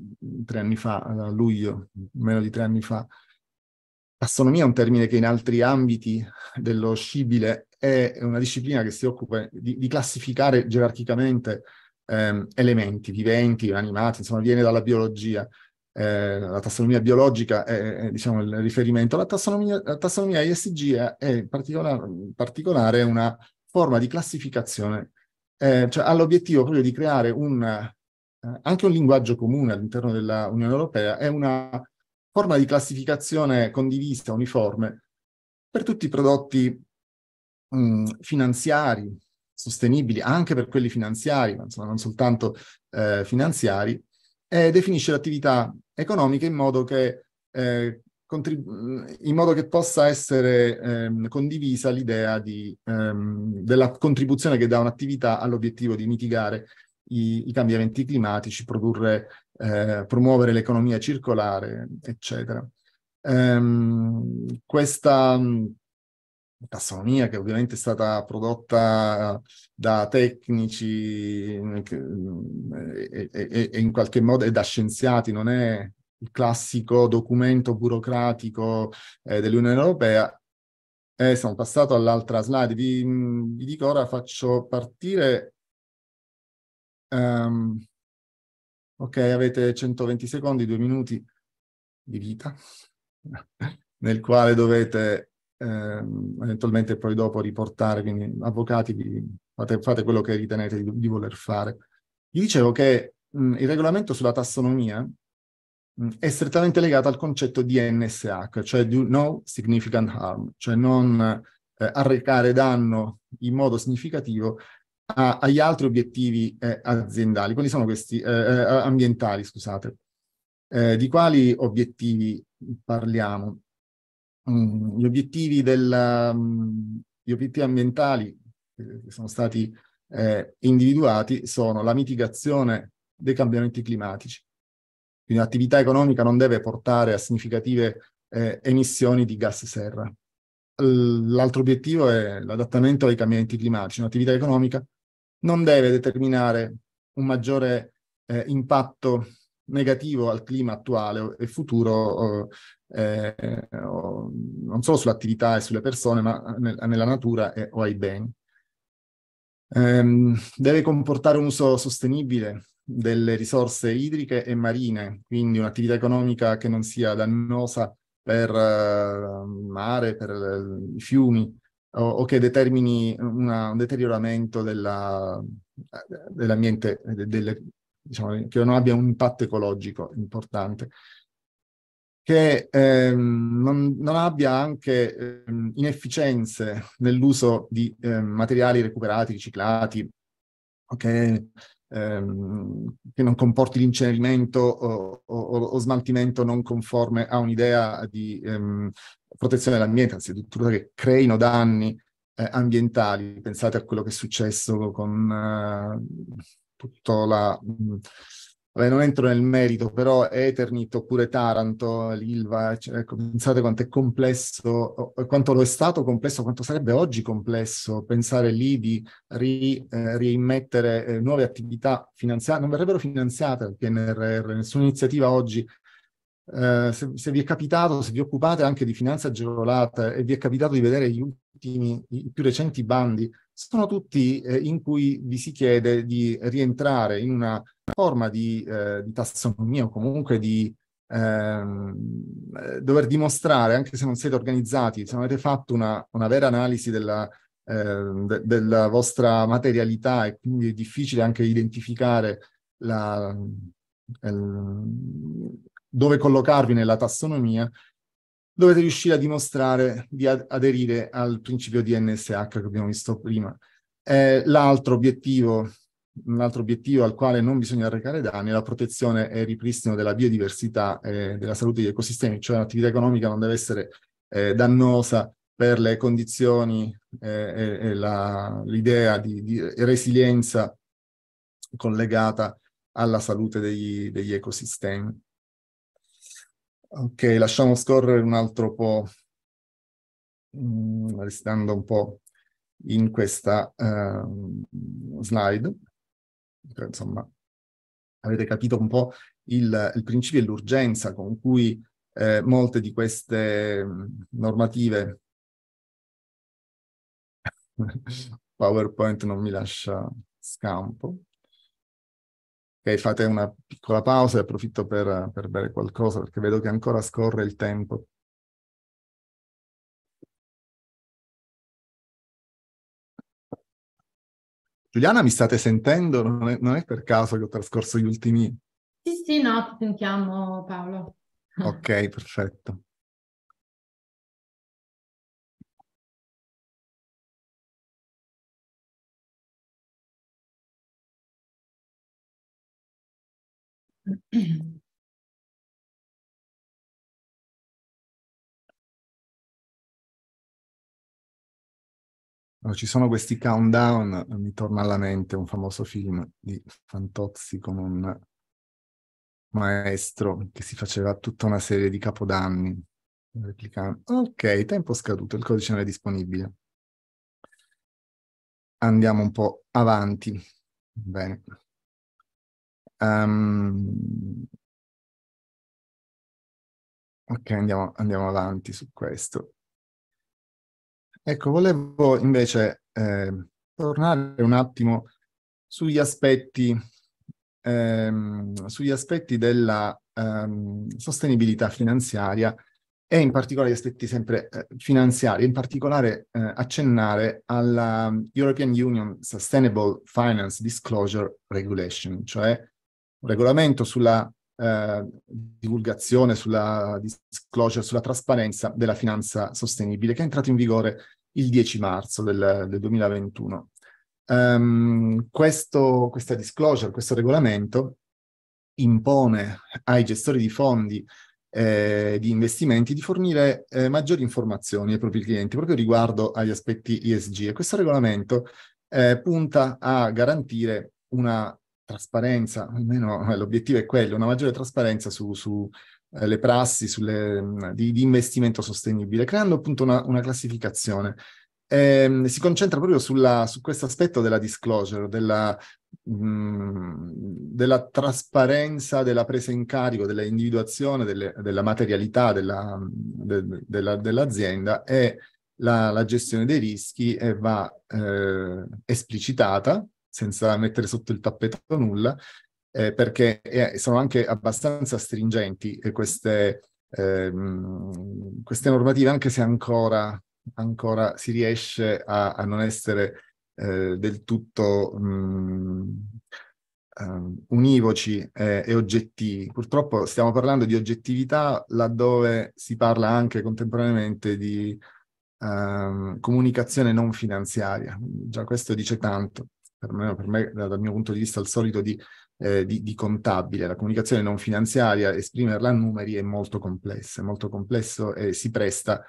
tre anni fa, a luglio, meno di tre anni fa. Astronomia è un termine che in altri ambiti dello scibile è una disciplina che si occupa di, di classificare gerarchicamente ehm, elementi viventi, animati, insomma viene dalla biologia. Eh, la tassonomia biologica è, è diciamo, il riferimento. La tassonomia, la tassonomia ISG è, in in particolare una forma di classificazione eh, cioè ha l'obiettivo proprio di creare un, eh, anche un linguaggio comune all'interno dell'Unione Europea e una forma di classificazione condivisa, uniforme, per tutti i prodotti mh, mm, finanziari, sostenibili, anche per quelli finanziari, ma insomma non soltanto eh, finanziari, e definisce l'attività economica in modo che eh, in modo che possa essere ehm, condivisa l'idea ehm, della contribuzione che dà un'attività all'obiettivo di mitigare i, i cambiamenti climatici, produrre, eh, promuovere l'economia circolare, eccetera. Ehm, questa tassonomia che ovviamente è stata prodotta da tecnici e, e, e in qualche modo e da scienziati, non è il classico documento burocratico eh, dell'Unione Europea. Eh, sono passato all'altra slide, vi, mm, vi dico ora faccio partire... Um, ok, avete 120 secondi, due minuti di vita, nel quale dovete ehm, eventualmente poi dopo riportare, quindi avvocati, fate, fate, quello che ritenete di, di voler fare. Vi dicevo che mh, mm, il regolamento sulla tassonomia Mm, è strettamente legata al concetto di NSH, cioè do no significant harm, cioè non eh, arrecare danno in modo significativo a, agli altri obiettivi eh, aziendali. Quali sono questi? Eh, eh, eh ambientali, scusate. Eh, di quali obiettivi parliamo? Mm, gli, obiettivi del, um, gli, obiettivi ambientali che sono stati individuati sono la mitigazione dei cambiamenti climatici, quindi l'attività economica non deve portare a significative eh, emissioni di gas serra. L'altro obiettivo è l'adattamento ai cambiamenti climatici. Un'attività economica non deve determinare un maggiore eh, impatto negativo al clima attuale e futuro, eh, eh, non solo sull'attività e sulle persone, ma nel, nella natura e, o ai beni. Ehm, deve comportare un uso sostenibile delle risorse idriche e marine, quindi un'attività economica che non sia dannosa per eh, mare, per eh, i fiumi, o, o, che determini una, un deterioramento della, eh, dell'ambiente, delle, diciamo, che non abbia un impatto ecologico importante che ehm, non, non, abbia anche ehm, inefficienze nell'uso di ehm, materiali recuperati, riciclati, che ehm, che non comporti l'incenerimento o, o, o, smaltimento non conforme a un'idea di ehm, protezione dell'ambiente, anzi addirittura che creino danni eh, ambientali. Pensate a quello che è successo con eh, tutta la... Mh, Vabbè, non entro nel merito, però Eternit oppure Taranto, l'Ilva, cioè, ecco, pensate quanto è complesso, quanto lo è stato complesso, quanto sarebbe oggi complesso pensare lì di ri, eh, rimettere eh, nuove attività finanziate, non verrebbero finanziate dal PNRR, nessuna iniziativa oggi. Eh, se, se, vi è capitato, se vi occupate anche di finanza agevolata e vi è capitato di vedere gli ultimi, i più recenti bandi sono tutti eh, in cui vi si chiede di rientrare in una forma di, eh, di tassonomia o comunque di ehm, eh, dover dimostrare, anche se non siete organizzati, se non avete fatto una, una vera analisi della, eh, de, della, vostra materialità e quindi è difficile anche identificare la, ehm, dove collocarvi nella tassonomia, dovete riuscire a dimostrare di ad- aderire al principio di NSH che abbiamo visto prima. Eh, l'altro obiettivo un altro obiettivo al quale non bisogna arrecare danni è la protezione e il ripristino della biodiversità e della salute degli ecosistemi, cioè l'attività economica non deve essere eh, dannosa per le condizioni eh, e, la, l'idea di, di, resilienza collegata alla salute degli, degli ecosistemi. Ok, lasciamo scorrere un altro po', mh, mm, restando un po' in questa uh, slide. Insomma, avete capito un po' il, il principio e l'urgenza con cui eh, molte di queste mm, normative PowerPoint non mi lascia scampo. Ok, fate una piccola pausa e approfitto per, per bere qualcosa perché vedo che ancora scorre il tempo. Giuliana, mi state sentendo? Non è, non è, per caso che ho trascorso gli ultimi... Sì, sì, no, ti sentiamo Paolo. Ok, perfetto. ci sono questi countdown, mi torna alla mente un famoso film di Fantozzi con un maestro che si faceva tutta una serie di capodanni. Ok, tempo scaduto, il codice non è disponibile. Andiamo un po' avanti. Bene. Um, ok, andiamo, andiamo avanti su questo. Ecco, volevo invece eh, tornare un attimo sugli aspetti, ehm, sugli aspetti della ehm, sostenibilità finanziaria e in particolare gli aspetti sempre eh, finanziari, in particolare eh, accennare alla European Union Sustainable Finance Disclosure Regulation, cioè un regolamento sulla eh, divulgazione, sulla disclosure, sulla trasparenza della finanza sostenibile che è entrato in vigore il 10 marzo del, del 2021. Um, ehm, questo, questa disclosure, questo regolamento impone ai gestori di fondi eh, di investimenti di fornire eh, maggiori informazioni ai propri clienti proprio riguardo agli aspetti ESG e questo regolamento eh, punta a garantire una trasparenza, almeno eh, l'obiettivo è quello, una maggiore trasparenza sulle su, eh, prassi sulle, mm, di, di, investimento sostenibile, creando appunto una, una classificazione. E, ehm, si concentra proprio sulla, su questo aspetto della disclosure, della, mh, mm, della, trasparenza, della presa in carico, dell'individuazione, delle, della materialità della, mm, de, della, dell'azienda e la, la, gestione dei rischi eh, va eh, esplicitata senza mettere sotto il tappeto nulla, eh, perché eh, sono anche abbastanza stringenti queste, ehm, queste, normative, anche se ancora, ancora si riesce a, a non essere eh, del tutto mh, mm, ehm, univoci eh, e oggettivi. Purtroppo stiamo parlando di oggettività laddove si parla anche contemporaneamente di eh, comunicazione non finanziaria. Già questo dice tanto per me, per me dal mio punto di vista, al solito di, eh, di, di, contabile. La comunicazione non finanziaria, esprimerla a numeri è molto complessa, è molto complesso e si presta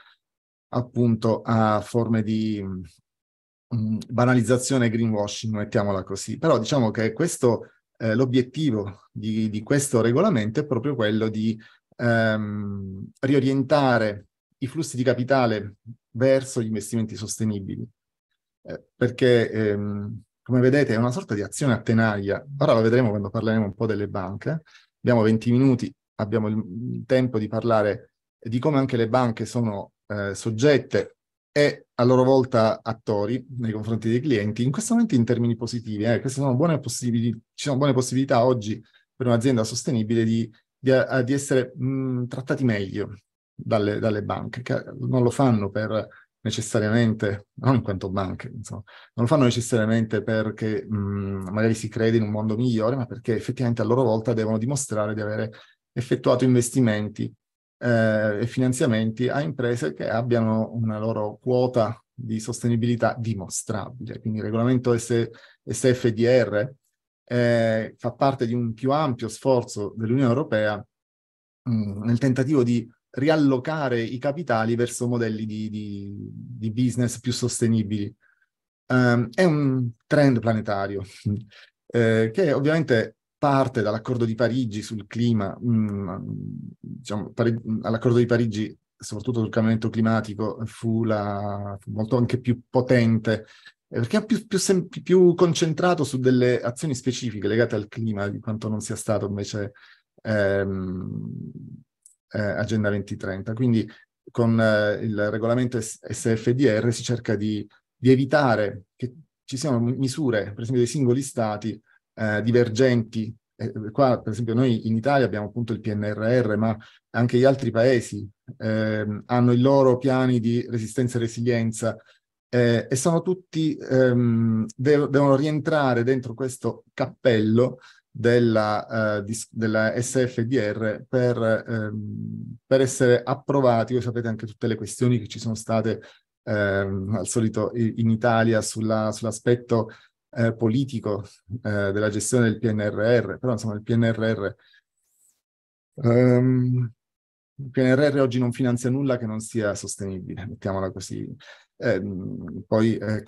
appunto a forme di mh, mm, banalizzazione greenwashing, mettiamola così. Però diciamo che questo, eh, l'obiettivo di, di, questo regolamento è proprio quello di ehm, riorientare i flussi di capitale verso gli investimenti sostenibili. Eh, perché ehm, come vedete è una sorta di azione a tenaglia. Ora la vedremo quando parleremo un po' delle banche. Abbiamo 20 minuti, abbiamo il tempo di parlare di come anche le banche sono eh, soggette e a loro volta attori nei confronti dei clienti, in questo momento in termini positivi. Eh, sono ci sono buone possibilità oggi per un'azienda sostenibile di, di, eh, di essere mh, trattati meglio dalle, dalle, banche, che non lo fanno per necessariamente, non in quanto banche, insomma, non lo fanno necessariamente perché mh, magari si crede in un mondo migliore, ma perché effettivamente a loro volta devono dimostrare di avere effettuato investimenti eh, e finanziamenti a imprese che abbiano una loro quota di sostenibilità dimostrabile. Quindi il regolamento S- SFDR eh, fa parte di un più ampio sforzo dell'Unione Europea mh, nel tentativo di riallocare i capitali verso modelli di, di, di business più sostenibili. Um, è un trend planetario eh, che ovviamente parte dall'accordo di Parigi sul clima, mh, mm, diciamo, pari- all'accordo di Parigi soprattutto sul cambiamento climatico fu, la, fu molto anche più potente eh, perché è più, più, sem- più, concentrato su delle azioni specifiche legate al clima di quanto non sia stato invece ehm, eh, Agenda 2030. Quindi con eh, il regolamento SFDR si cerca di, di, evitare che ci siano misure, per esempio, dei singoli stati eh, divergenti. Eh, qua, per esempio, noi in Italia abbiamo appunto il PNRR, ma anche gli altri paesi ehm, hanno i loro piani di resistenza e resilienza eh, e sono tutti, ehm, dev- devono rientrare dentro questo cappello della, eh, di, della SFDR per, ehm, per, essere approvati. Voi sapete anche tutte le questioni che ci sono state ehm, al solito in Italia sulla, sull'aspetto eh, politico eh, della gestione del PNRR, però insomma il PNRR, ehm, il PNRR oggi non finanzia nulla che non sia sostenibile, mettiamola così. Ehm, poi eh,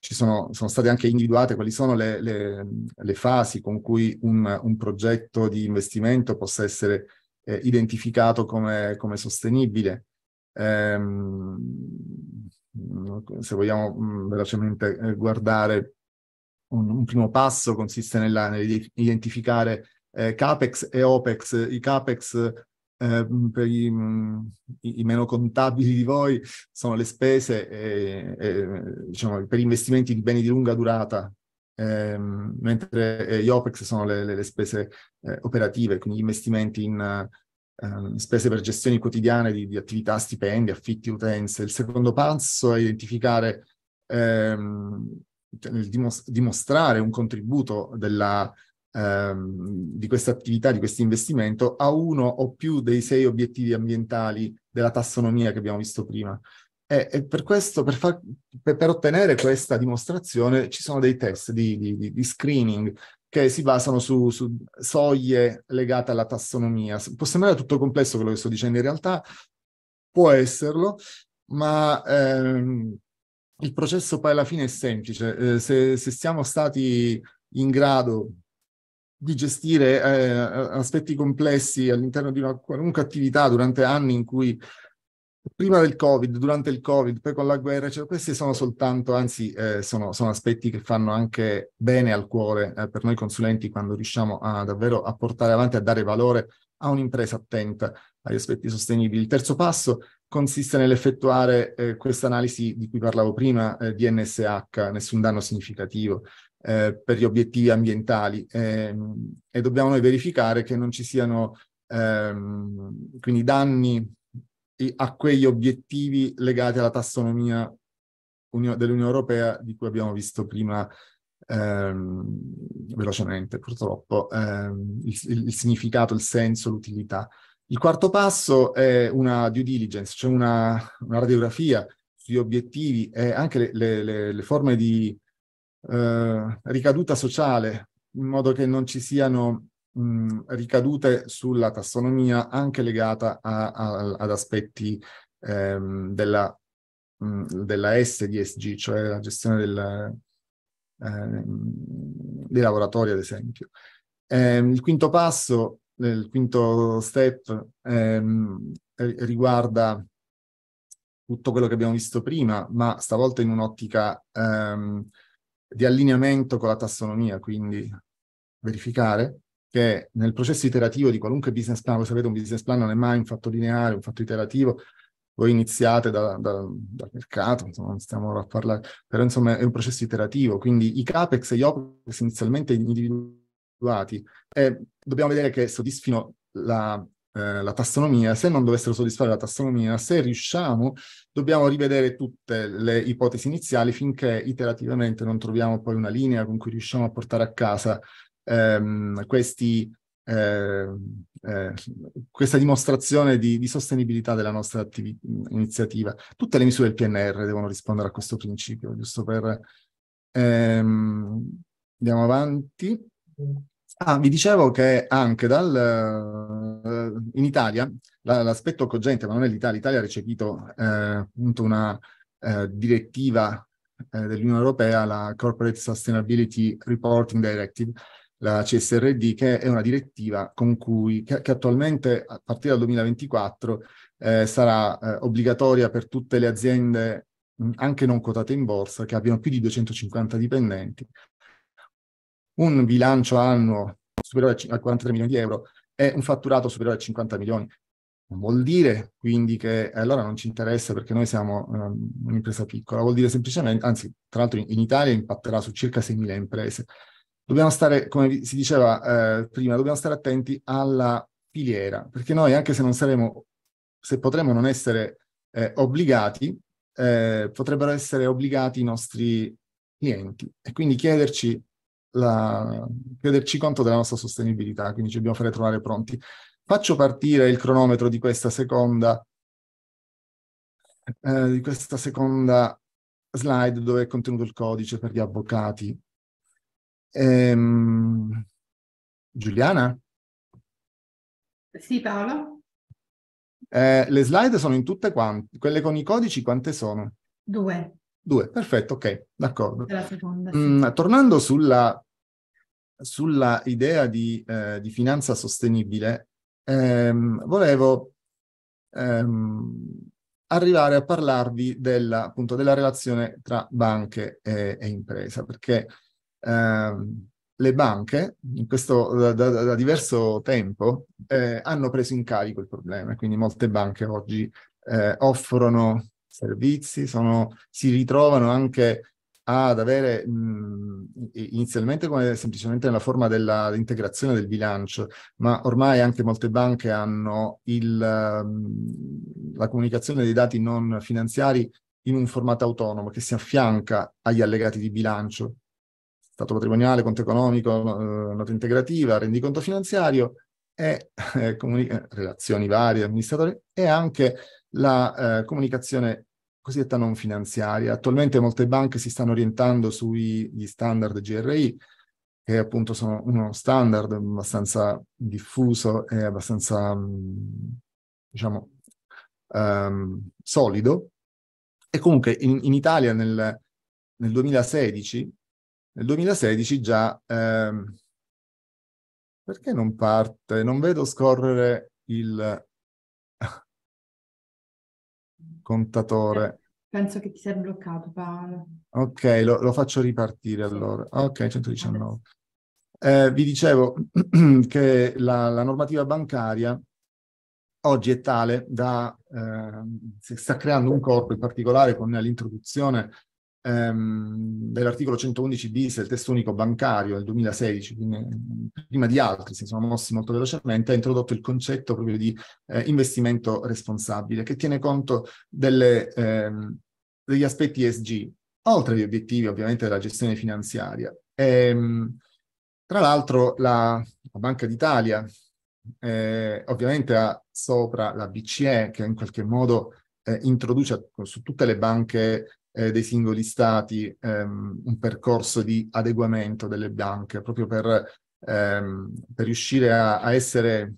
ci sono, sono, state anche individuate quali sono le, le, le fasi con cui un, un, progetto di investimento possa essere eh, identificato come, come sostenibile. Ehm, se vogliamo mh, mm, velocemente eh, guardare un, un, primo passo consiste nell'identificare nell eh, CAPEX e OPEX. I CAPEX eh, per mm, i, i, meno contabili di voi sono le spese e, e, diciamo, per investimenti di beni di lunga durata, ehm, eh, mentre gli OPEX sono le, le, le spese eh, operative, quindi investimenti in ehm, spese per gestioni quotidiane di, di, attività, stipendi, affitti, utenze. Il secondo passo è identificare, ehm, dimostrare un contributo della ehm, di questa attività, di questo investimento, a uno o più dei sei obiettivi ambientali della tassonomia che abbiamo visto prima. E, e per, questo, per, far, per, per, ottenere questa dimostrazione ci sono dei test di, di, di screening che si basano su, su, soglie legate alla tassonomia. Può sembrare tutto complesso quello che sto dicendo, in realtà può esserlo, ma ehm, il processo poi alla fine è semplice. Eh, se, se, siamo stati in grado di gestire eh, aspetti complessi all'interno di una qualunque attività durante anni in cui prima del Covid, durante il Covid, poi con la guerra, cioè questi sono soltanto, anzi eh, sono, sono, aspetti che fanno anche bene al cuore eh, per noi consulenti quando riusciamo a, davvero a portare avanti, a dare valore a un'impresa attenta agli aspetti sostenibili. Il terzo passo consiste nell'effettuare eh, questa analisi di cui parlavo prima, eh, di NSH, nessun danno significativo eh, per gli obiettivi ambientali ehm, e dobbiamo noi verificare che non ci siano ehm, quindi danni a quegli obiettivi legati alla tassonomia dell'Unione Europea di cui abbiamo visto prima ehm, velocemente purtroppo ehm, il, il, significato, il senso, l'utilità. Il quarto passo è una due diligence, cioè una, una radiografia sugli obiettivi e anche le, le, le forme di eh, ricaduta sociale, in modo che non ci siano mh, ricadute sulla tassonomia anche legata a, a, ad aspetti ehm, della, mh, della S di ESG, cioè la gestione del, eh, dei lavoratori, ad esempio. Eh, il quinto passo, il quinto step, ehm, riguarda tutto quello che abbiamo visto prima, ma stavolta in un'ottica ehm, di allineamento con la tassonomia, quindi verificare che nel processo iterativo di qualunque business plan, voi sapete un business plan non è mai un fatto lineare, un fatto iterativo, voi iniziate da, da, dal mercato, insomma, non stiamo ora a parlare, però insomma è un processo iterativo, quindi i CAPEX e gli OPEX inizialmente individuati e eh, dobbiamo vedere che soddisfino la, eh, la tassonomia, se non dovessero soddisfare la tassonomia, se riusciamo, dobbiamo rivedere tutte le ipotesi iniziali finché iterativamente non troviamo poi una linea con cui riusciamo a portare a casa ehm, questi, eh, eh, questa dimostrazione di, di, sostenibilità della nostra attivi- iniziativa. Tutte le misure del PNR devono rispondere a questo principio, giusto per... Ehm, andiamo avanti. Ah, vi dicevo che anche dal, eh, in Italia l'aspetto cogente, ma non è l'Italia, l'Italia ha recepito eh, appunto una eh, direttiva eh, dell'Unione Europea, la Corporate Sustainability Reporting Directive, la CSRD, che è una direttiva con cui, che, che attualmente a partire dal 2024 eh, sarà eh, obbligatoria per tutte le aziende anche non quotate in borsa, che abbiano più di 250 dipendenti, un bilancio annuo superiore a 43 milioni di euro e un fatturato superiore a 50 milioni. Non vuol dire quindi che eh, allora non ci interessa perché noi siamo um, un'impresa piccola, vuol dire semplicemente, anzi tra l'altro in, in Italia impatterà su circa 6.000 imprese. Dobbiamo stare, come si diceva eh, prima, dobbiamo stare attenti alla filiera, perché noi anche se non saremo, se potremmo non essere eh, obbligati, eh, potrebbero essere obbligati i nostri clienti e quindi chiederci la, crederci conto della nostra sostenibilità, quindi ci dobbiamo fare trovare pronti. Faccio partire il cronometro di questa seconda, eh, di questa seconda slide dove è contenuto il codice per gli avvocati. Ehm, Giuliana? Sì, Paolo? Eh, le slide sono in tutte quante, quelle con i codici quante sono? Due. Due, perfetto, ok, d'accordo. Seconda, sì. mm, tornando sulla, sulla, idea di, eh, di finanza sostenibile, ehm, volevo ehm, arrivare a parlarvi della, appunto, della relazione tra banche e, e impresa, perché ehm, le banche, questo, da, da, da, diverso tempo, eh, hanno preso in carico il problema, quindi molte banche oggi eh, offrono servizi, sono, si ritrovano anche ad avere mh, inizialmente come semplicemente nella forma dell'integrazione del bilancio, ma ormai anche molte banche hanno il, la comunicazione dei dati non finanziari in un formato autonomo che si affianca agli allegati di bilancio, stato patrimoniale, conto economico, eh, nota integrativa, rendiconto finanziario e eh, relazioni varie, amministratore e anche la eh, comunicazione cosiddetta non finanziaria. Attualmente molte banche si stanno orientando sugli standard GRI, che appunto sono uno standard abbastanza diffuso e abbastanza, mm, diciamo, um, solido. E comunque in, in Italia nel, nel, 2016, nel 2016 già... Um, perché non parte? Non vedo scorrere il contatore. Penso che ti sia bloccato Paolo. Ok, lo, lo faccio ripartire sì. allora. Ok, 119. Eh, vi dicevo che la, la, normativa bancaria oggi è tale da... Eh, si sta creando un corpo in particolare con l'introduzione ehm, dell'articolo 111 bis del testo unico bancario del 2016, quindi ehm, prima di altri si sono mossi molto velocemente, ha introdotto il concetto proprio di eh, investimento responsabile che tiene conto delle, ehm, degli aspetti ESG, oltre agli obiettivi ovviamente della gestione finanziaria. Ehm, tra l'altro la, la Banca d'Italia eh, ovviamente ha sopra la BCE che in qualche modo eh, introduce su tutte le banche eh, dei singoli stati ehm, un percorso di adeguamento delle banche, proprio per, ehm, per riuscire a, a essere,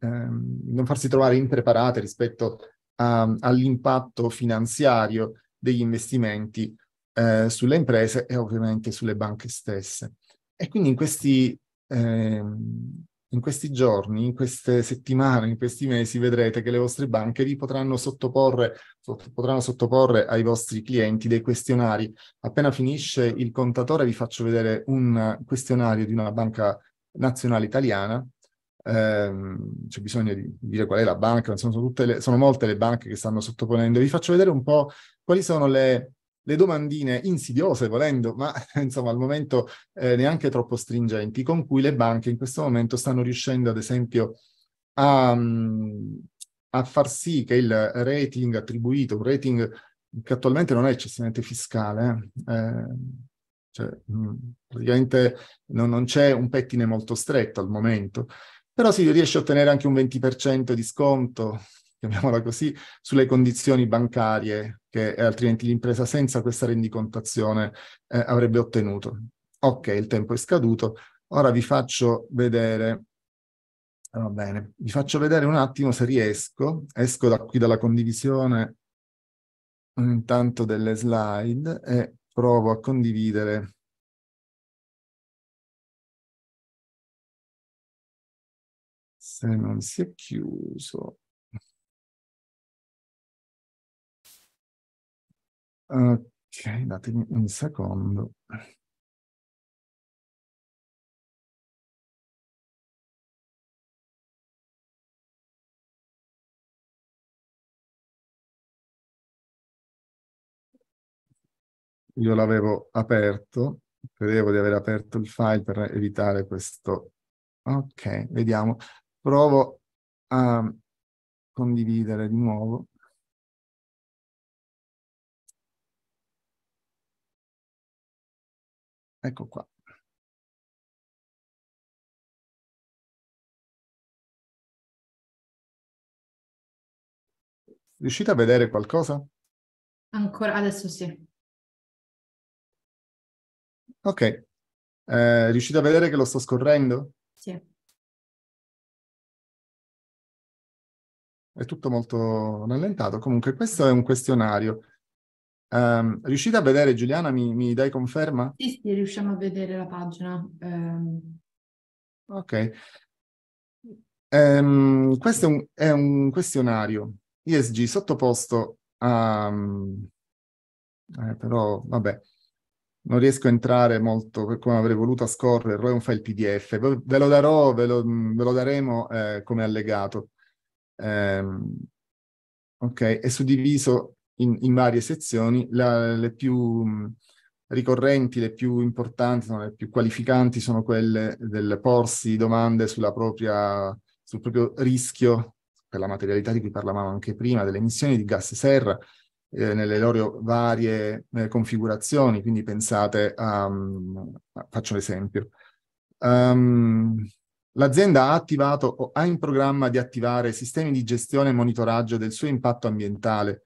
ehm, non farsi trovare impreparate rispetto a, all'impatto finanziario degli investimenti eh, sulle imprese e ovviamente sulle banche stesse. E quindi in questi, eh, in questi giorni, in queste settimane, in questi mesi vedrete che le vostre banche vi potranno sottoporre, potranno sottoporre ai vostri clienti dei questionari. Appena finisce il contatore vi faccio vedere un questionario di una banca nazionale italiana. Eh, c'è bisogno di dire qual è la banca, sono, le, sono molte le banche che stanno sottoponendo. Vi faccio vedere un po' quali sono le le domandine insidiose, volendo, ma insomma al momento eh, neanche troppo stringenti, con cui le banche in questo momento stanno riuscendo, ad esempio, a, mm, a far sì che il rating attribuito, un rating che attualmente non è eccessivamente fiscale, eh, cioè, mh, mm, praticamente non, non c'è un pettine molto stretto al momento, però si riesce a ottenere anche un 20% di sconto, chiamiamola così, sulle condizioni bancarie che altrimenti l'impresa senza questa rendicontazione eh, avrebbe ottenuto. Ok, il tempo è scaduto. Ora vi faccio vedere eh, Va bene, vi faccio vedere un attimo se riesco. Esco da qui dalla condivisione mm, intanto delle slide e provo a condividere. Se non si è chiuso. Ok, datemi un secondo. Io l'avevo aperto, credevo di aver aperto il file per evitare questo. Ok, vediamo. Provo a condividere di nuovo. Ecco qua. Riuscite a vedere qualcosa? Ancora, adesso sì. Ok. Eh, riuscite a vedere che lo sto scorrendo? Sì. È tutto molto rallentato. Comunque questo è un questionario. Um, riuscite a vedere Giuliana? Mi, mi, dai conferma? Sì, sì, riusciamo a vedere la pagina. Um... Ok. Um, questo è un, è un, questionario ISG sottoposto a... Mm, eh, però, vabbè, non riesco a entrare molto per come avrei voluto a scorrerlo, è un file PDF. Ve lo darò, ve lo, ve lo daremo eh, come allegato. ok, è suddiviso in, in varie sezioni. La, le più mm, ricorrenti, le più importanti, no, le più qualificanti sono quelle del porsi domande propria, sul proprio rischio per la materialità di cui parlavamo anche prima, delle emissioni di gas serra eh, nelle loro varie eh, configurazioni. Quindi pensate a, um, faccio un esempio. Um, L'azienda ha attivato o ha in programma di attivare sistemi di gestione e monitoraggio del suo impatto ambientale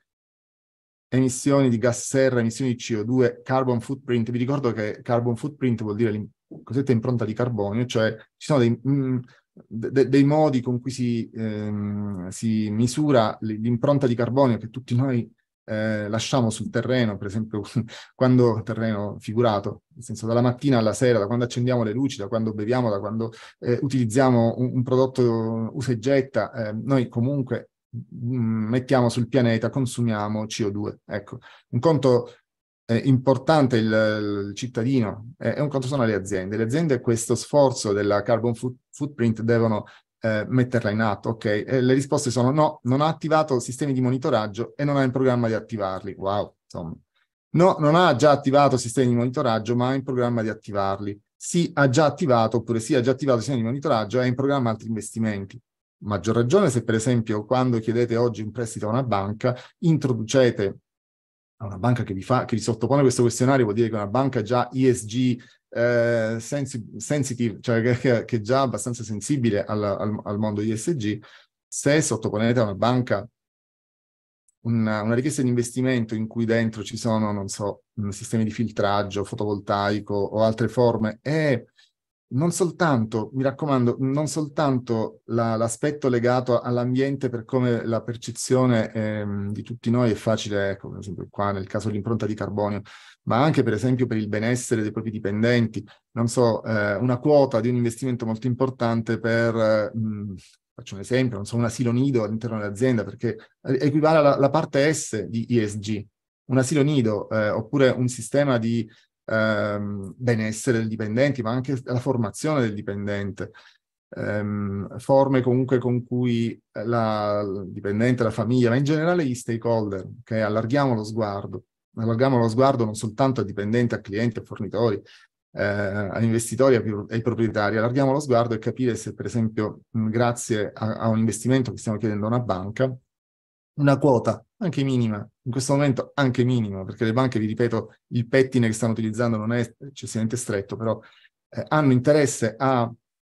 emissioni di gas serra, emissioni di CO2, carbon footprint. Vi ricordo che carbon footprint vuol dire la cosiddetta impronta di carbonio, cioè ci sono dei, mh, mm, de, dei modi con cui si, ehm, si, misura l'impronta di carbonio che tutti noi eh, lasciamo sul terreno, per esempio quando terreno figurato, nel senso dalla mattina alla sera, da quando accendiamo le luci, da quando beviamo, da quando eh, utilizziamo un, un, prodotto eh, usa e getta, eh, noi comunque Mm, mettiamo sul pianeta, consumiamo CO2. Ecco, un conto eh, importante il, il cittadino e eh, un conto sono le aziende. Le aziende questo sforzo della carbon foot, footprint devono eh, metterla in atto, ok? E le risposte sono no, non ha attivato sistemi di monitoraggio e non ha in programma di attivarli. Wow, insomma. No, non ha già attivato sistemi di monitoraggio, ma ha in programma di attivarli. Sì, ha già attivato, oppure sì, ha già attivato sistemi di monitoraggio e ha in programma altri investimenti. Maggior ragione se per esempio quando chiedete oggi un prestito a una banca introducete a una banca che vi, fa, che vi sottopone questo questionario, vuol dire che una banca già ESG eh, sensitive, cioè che, che, è già abbastanza sensibile al, al, al mondo ESG, se sottoponete a una banca una, una, richiesta di investimento in cui dentro ci sono, non so, sistemi di filtraggio fotovoltaico o altre forme e non soltanto, mi raccomando, non soltanto la, l'aspetto legato all'ambiente per come la percezione ehm, di tutti noi è facile, ecco, per esempio qua nel caso dell'impronta di carbonio, ma anche per esempio per il benessere dei propri dipendenti. Non so, eh, una quota di un investimento molto importante per, eh, mh, faccio un esempio, non so, un asilo nido all'interno dell'azienda, perché equivale alla, alla parte S di ESG, un asilo nido eh, oppure un sistema di ehm, benessere del dipendente, ma anche la formazione del dipendente. Ehm, forme comunque con cui la, il dipendente, la famiglia, ma in generale gli stakeholder, che okay? allarghiamo lo sguardo, allarghiamo lo sguardo non soltanto a dipendenti, a clienti, a fornitori, eh, agli investitori e ai proprietari, allarghiamo lo sguardo e capire se per esempio mh, grazie a, a un investimento che stiamo chiedendo a una banca, una quota anche minima, in questo momento anche minima, perché le banche, vi ripeto, il pettine che stanno utilizzando non è eccessivamente stretto, però eh, hanno interesse a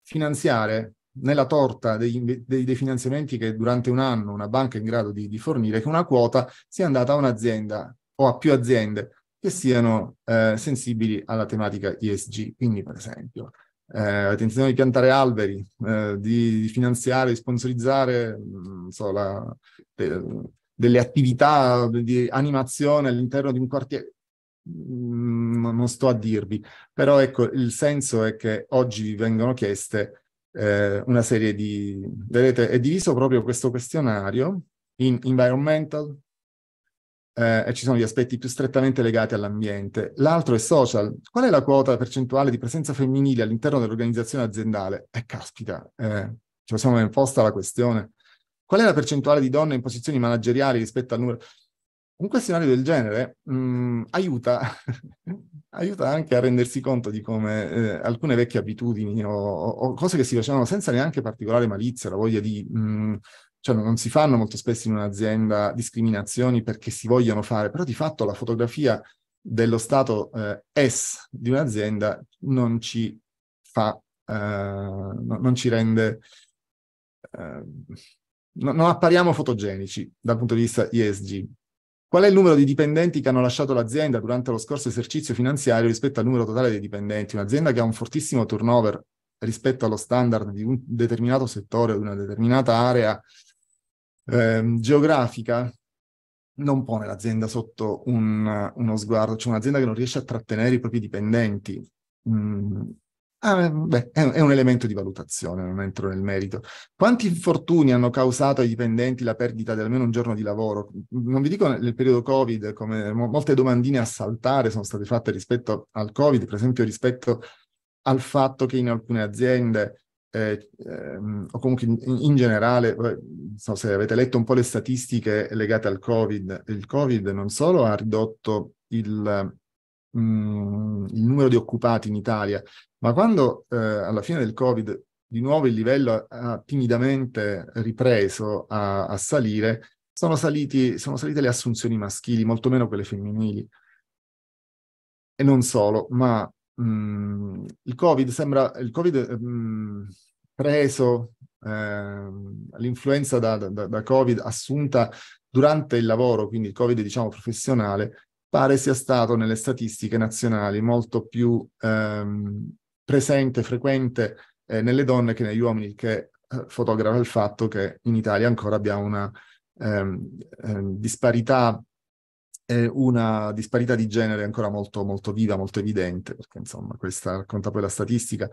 finanziare nella torta dei, dei, dei, finanziamenti che durante un anno una banca è in grado di, di, fornire, che una quota sia andata a un'azienda o a più aziende che siano eh, sensibili alla tematica ESG. Quindi, per esempio, eh, avete intenzione di piantare alberi, eh, di, di, finanziare, di sponsorizzare mh, so, la, de, eh, delle attività di animazione all'interno di un quartiere, mm, non sto a dirvi, però ecco, il senso è che oggi vi vengono chieste eh, una serie di... Vedete, è diviso proprio questo questionario in environmental, eh, e ci sono gli aspetti più strettamente legati all'ambiente. L'altro è social. Qual è la quota percentuale di presenza femminile all'interno dell'organizzazione aziendale? Eh, caspita, eh, ci siamo imposta la questione. Qual è la percentuale di donne in posizioni manageriali rispetto al numero? Un questionario del genere mh, mm, aiuta, aiuta, anche a rendersi conto di come eh, alcune vecchie abitudini o, o, cose che si facevano senza neanche particolare malizia, la voglia di... Mh, mm, cioè non si fanno molto spesso in un'azienda discriminazioni perché si vogliono fare, però di fatto la fotografia dello stato eh, S di un'azienda non ci fa, eh, non ci rende eh, no, non appariamo fotogenici dal punto di vista ESG. Qual è il numero di dipendenti che hanno lasciato l'azienda durante lo scorso esercizio finanziario rispetto al numero totale dei dipendenti? Un'azienda che ha un fortissimo turnover rispetto allo standard di un determinato settore, o di una determinata area eh, geografica, non pone l'azienda sotto un, uno sguardo, cioè un'azienda che non riesce a trattenere i propri dipendenti. Mm, Ah, beh, è, un elemento di valutazione, non entro nel merito. Quanti infortuni hanno causato ai dipendenti la perdita di almeno un giorno di lavoro? Non vi dico nel periodo Covid, come molte domandine a saltare sono state fatte rispetto al Covid, per esempio rispetto al fatto che in alcune aziende, eh, ehm, o comunque in, in generale, non so se avete letto un po' le statistiche legate al Covid, il Covid non solo ha ridotto il, mm, il numero di occupati in Italia, ma quando eh, alla fine del Covid di nuovo il livello ha, timidamente ripreso a, a salire, sono, saliti, sono salite le assunzioni maschili, molto meno quelle femminili. E non solo, ma mh, mm, il Covid sembra il Covid mh, mm, preso eh, l'influenza da, da, da, Covid assunta durante il lavoro, quindi il Covid diciamo professionale, pare sia stato nelle statistiche nazionali molto più ehm, presente, frequente eh, nelle donne che negli uomini, che eh, fotografa il fatto che in Italia ancora abbiamo una ehm, ehm, disparità una disparità di genere ancora molto, molto viva, molto evidente, perché insomma questa racconta poi la statistica,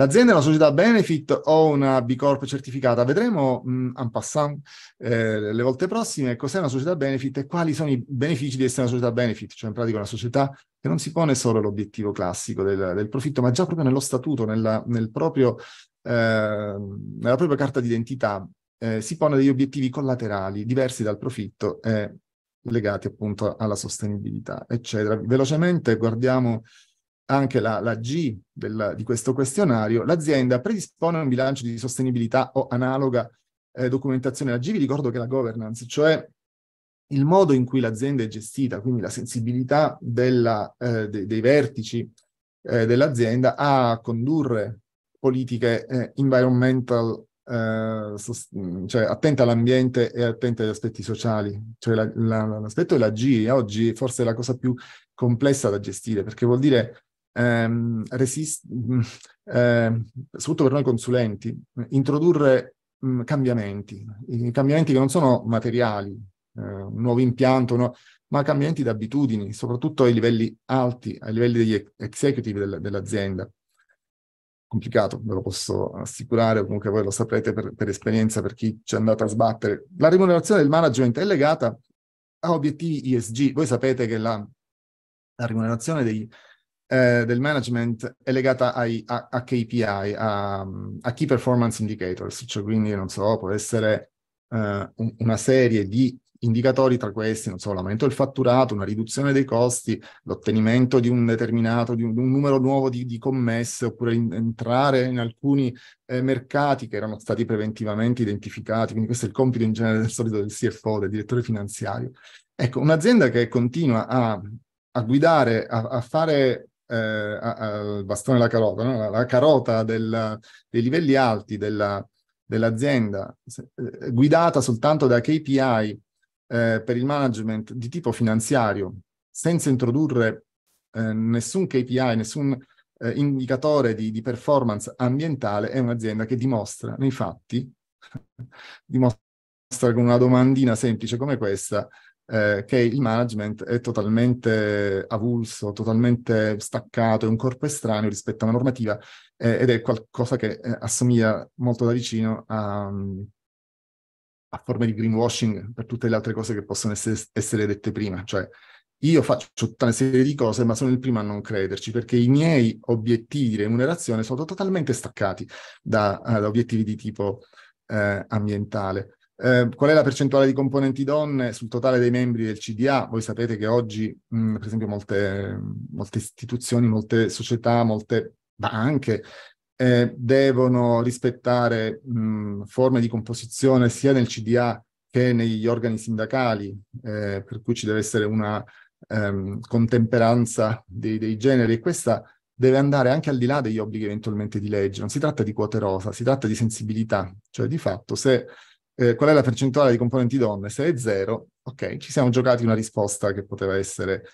L'azienda è una società benefit o una B Corp certificata? Vedremo mh, mm, en passant eh, le volte prossime cos'è una società benefit e quali sono i benefici di essere una società benefit, cioè in pratica una società che non si pone solo l'obiettivo classico del, del profitto, ma già proprio nello statuto, nella, nel proprio, eh, nella propria carta d'identità, eh, si pone degli obiettivi collaterali diversi dal profitto e legati appunto alla sostenibilità, eccetera. Velocemente guardiamo anche la, la G del, di questo questionario, l'azienda predispone un bilancio di sostenibilità o analoga eh, documentazione. La G vi ricordo che è la governance, cioè il modo in cui l'azienda è gestita, quindi la sensibilità della, eh, de, dei vertici eh, dell'azienda a condurre politiche eh, environmental, eh, sost- cioè attente all'ambiente e attente agli aspetti sociali. Cioè la, la, l'aspetto della G oggi è forse la cosa più complessa da gestire, perché vuol dire ehm, resist- eh, soprattutto per noi consulenti, introdurre mh, mm, cambiamenti, I cambiamenti che non sono materiali, eh, un nuovo impianto, no, ma cambiamenti di abitudini, soprattutto ai livelli alti, ai livelli degli executive del, dell'azienda. Complicato, ve lo posso assicurare, comunque voi lo saprete per, per esperienza, per chi ci è andato a sbattere. La remunerazione del management è legata a obiettivi ESG. Voi sapete che la, la remunerazione dei, eh, del management è legata ai, a, a, KPI, a, a, Key Performance Indicators, cioè quindi non so, può essere eh, un, una serie di indicatori tra questi, non so, l'aumento del fatturato, una riduzione dei costi, l'ottenimento di un determinato, di un, di un numero nuovo di, di commesse, oppure in, entrare in alcuni eh, mercati che erano stati preventivamente identificati, quindi questo è il compito in genere del solito del CFO, del direttore finanziario. Ecco, un'azienda che continua a, a guidare, a, a fare eh, al bastone la carota, no? la, la, carota del, dei livelli alti della, dell'azienda, eh, guidata soltanto da KPI eh, per il management di tipo finanziario, senza introdurre eh, nessun KPI, nessun eh, indicatore di, di performance ambientale, è un'azienda che dimostra nei fatti, dimostra con una domandina semplice come questa eh, che il management è totalmente avulso, totalmente staccato, è un corpo estraneo rispetto alla normativa eh, ed è qualcosa che eh, assomiglia molto da vicino a, mm, a, forme di greenwashing per tutte le altre cose che possono essere, essere dette prima. Cioè, io faccio tutta una serie di cose, ma sono il primo a non crederci, perché i miei obiettivi di remunerazione sono totalmente staccati da, eh, da obiettivi di tipo eh, ambientale. Eh, qual è la percentuale di componenti donne sul totale dei membri del CDA? Voi sapete che oggi, mh, mm, per esempio, molte, molte, istituzioni, molte società, molte banche eh, devono rispettare mh, mm, forme di composizione sia nel CDA che negli organi sindacali, eh, per cui ci deve essere una ehm, contemperanza dei, dei generi e questa deve andare anche al di là degli obblighi eventualmente di legge. Non si tratta di quote rosa, si tratta di sensibilità, cioè di fatto se eh, qual è la percentuale di componenti donne? Se è zero, ok, ci siamo giocati una risposta che poteva essere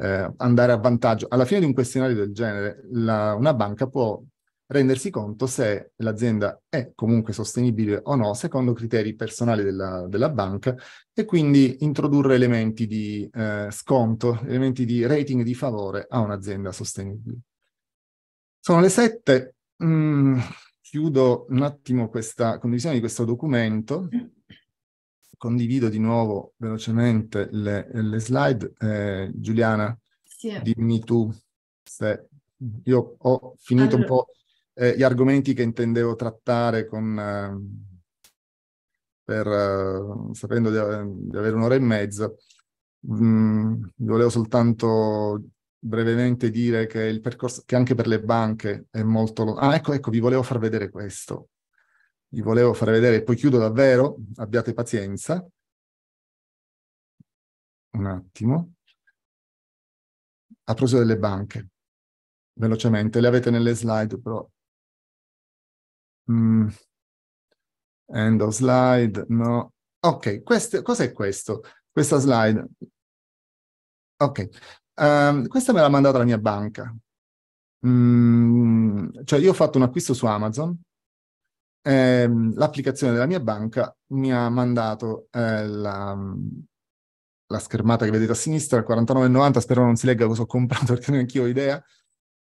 eh, andare a vantaggio. Alla fine di un questionario del genere, la, una banca può rendersi conto se l'azienda è comunque sostenibile o no secondo criteri personali della, della banca e quindi introdurre elementi di eh, sconto, elementi di rating di favore a un'azienda sostenibile. Sono le sette. Mm, chiudo un attimo questa condivisione di questo documento. Condivido di nuovo velocemente le, le slide. Eh, Giuliana, sì. dimmi tu se io ho finito allora... un po' eh, gli argomenti che intendevo trattare con, eh, per, eh, sapendo di, eh, di avere un'ora e mezza. Mm, volevo soltanto brevemente dire che il percorso, che anche per le banche è molto Ah, ecco, ecco, vi volevo far vedere questo. Vi volevo far vedere, poi chiudo davvero, abbiate pazienza. Un attimo. A proposito delle banche, velocemente, le avete nelle slide, però... Mm. End of slide, no. Ok, queste, cos'è questo? Questa slide, Ok, Ehm, questa me l'ha mandata la mia banca. Mm, cioè io ho fatto un acquisto su Amazon, ehm, l'applicazione della mia banca mi ha mandato eh, la, la, schermata che vedete a sinistra, 49,90, spero non si legga cosa ho comprato perché neanche io ho idea,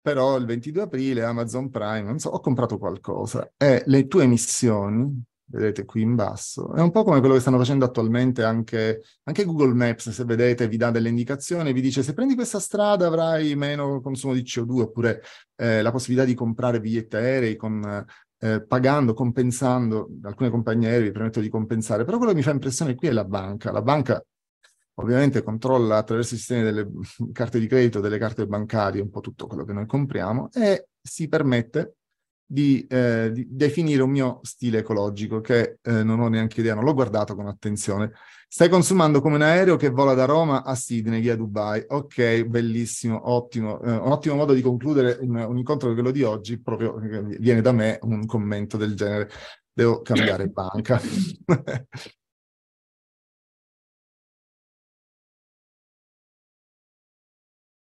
però il 22 aprile Amazon Prime, so, ho comprato qualcosa e eh, le tue missioni vedete qui in basso. È un po' come quello che stanno facendo attualmente anche, anche, Google Maps, se vedete, vi dà delle indicazioni, vi dice se prendi questa strada avrai meno consumo di CO2, oppure eh, la possibilità di comprare biglietti aerei con, eh, pagando, compensando, alcune compagnie aeree vi permettono di compensare, però quello che mi fa impressione qui è la banca. La banca ovviamente controlla attraverso i sistemi delle carte di credito, delle carte bancarie, un po' tutto quello che noi compriamo e si permette di, eh, di, definire un mio stile ecologico, che eh, non ho neanche idea, non l'ho guardato con attenzione. Stai consumando come un aereo che vola da Roma a Sydney, via Dubai. Ok, bellissimo, ottimo. Eh, un ottimo modo di concludere un, un incontro quello di oggi, proprio eh, viene da me un commento del genere. Devo cambiare banca.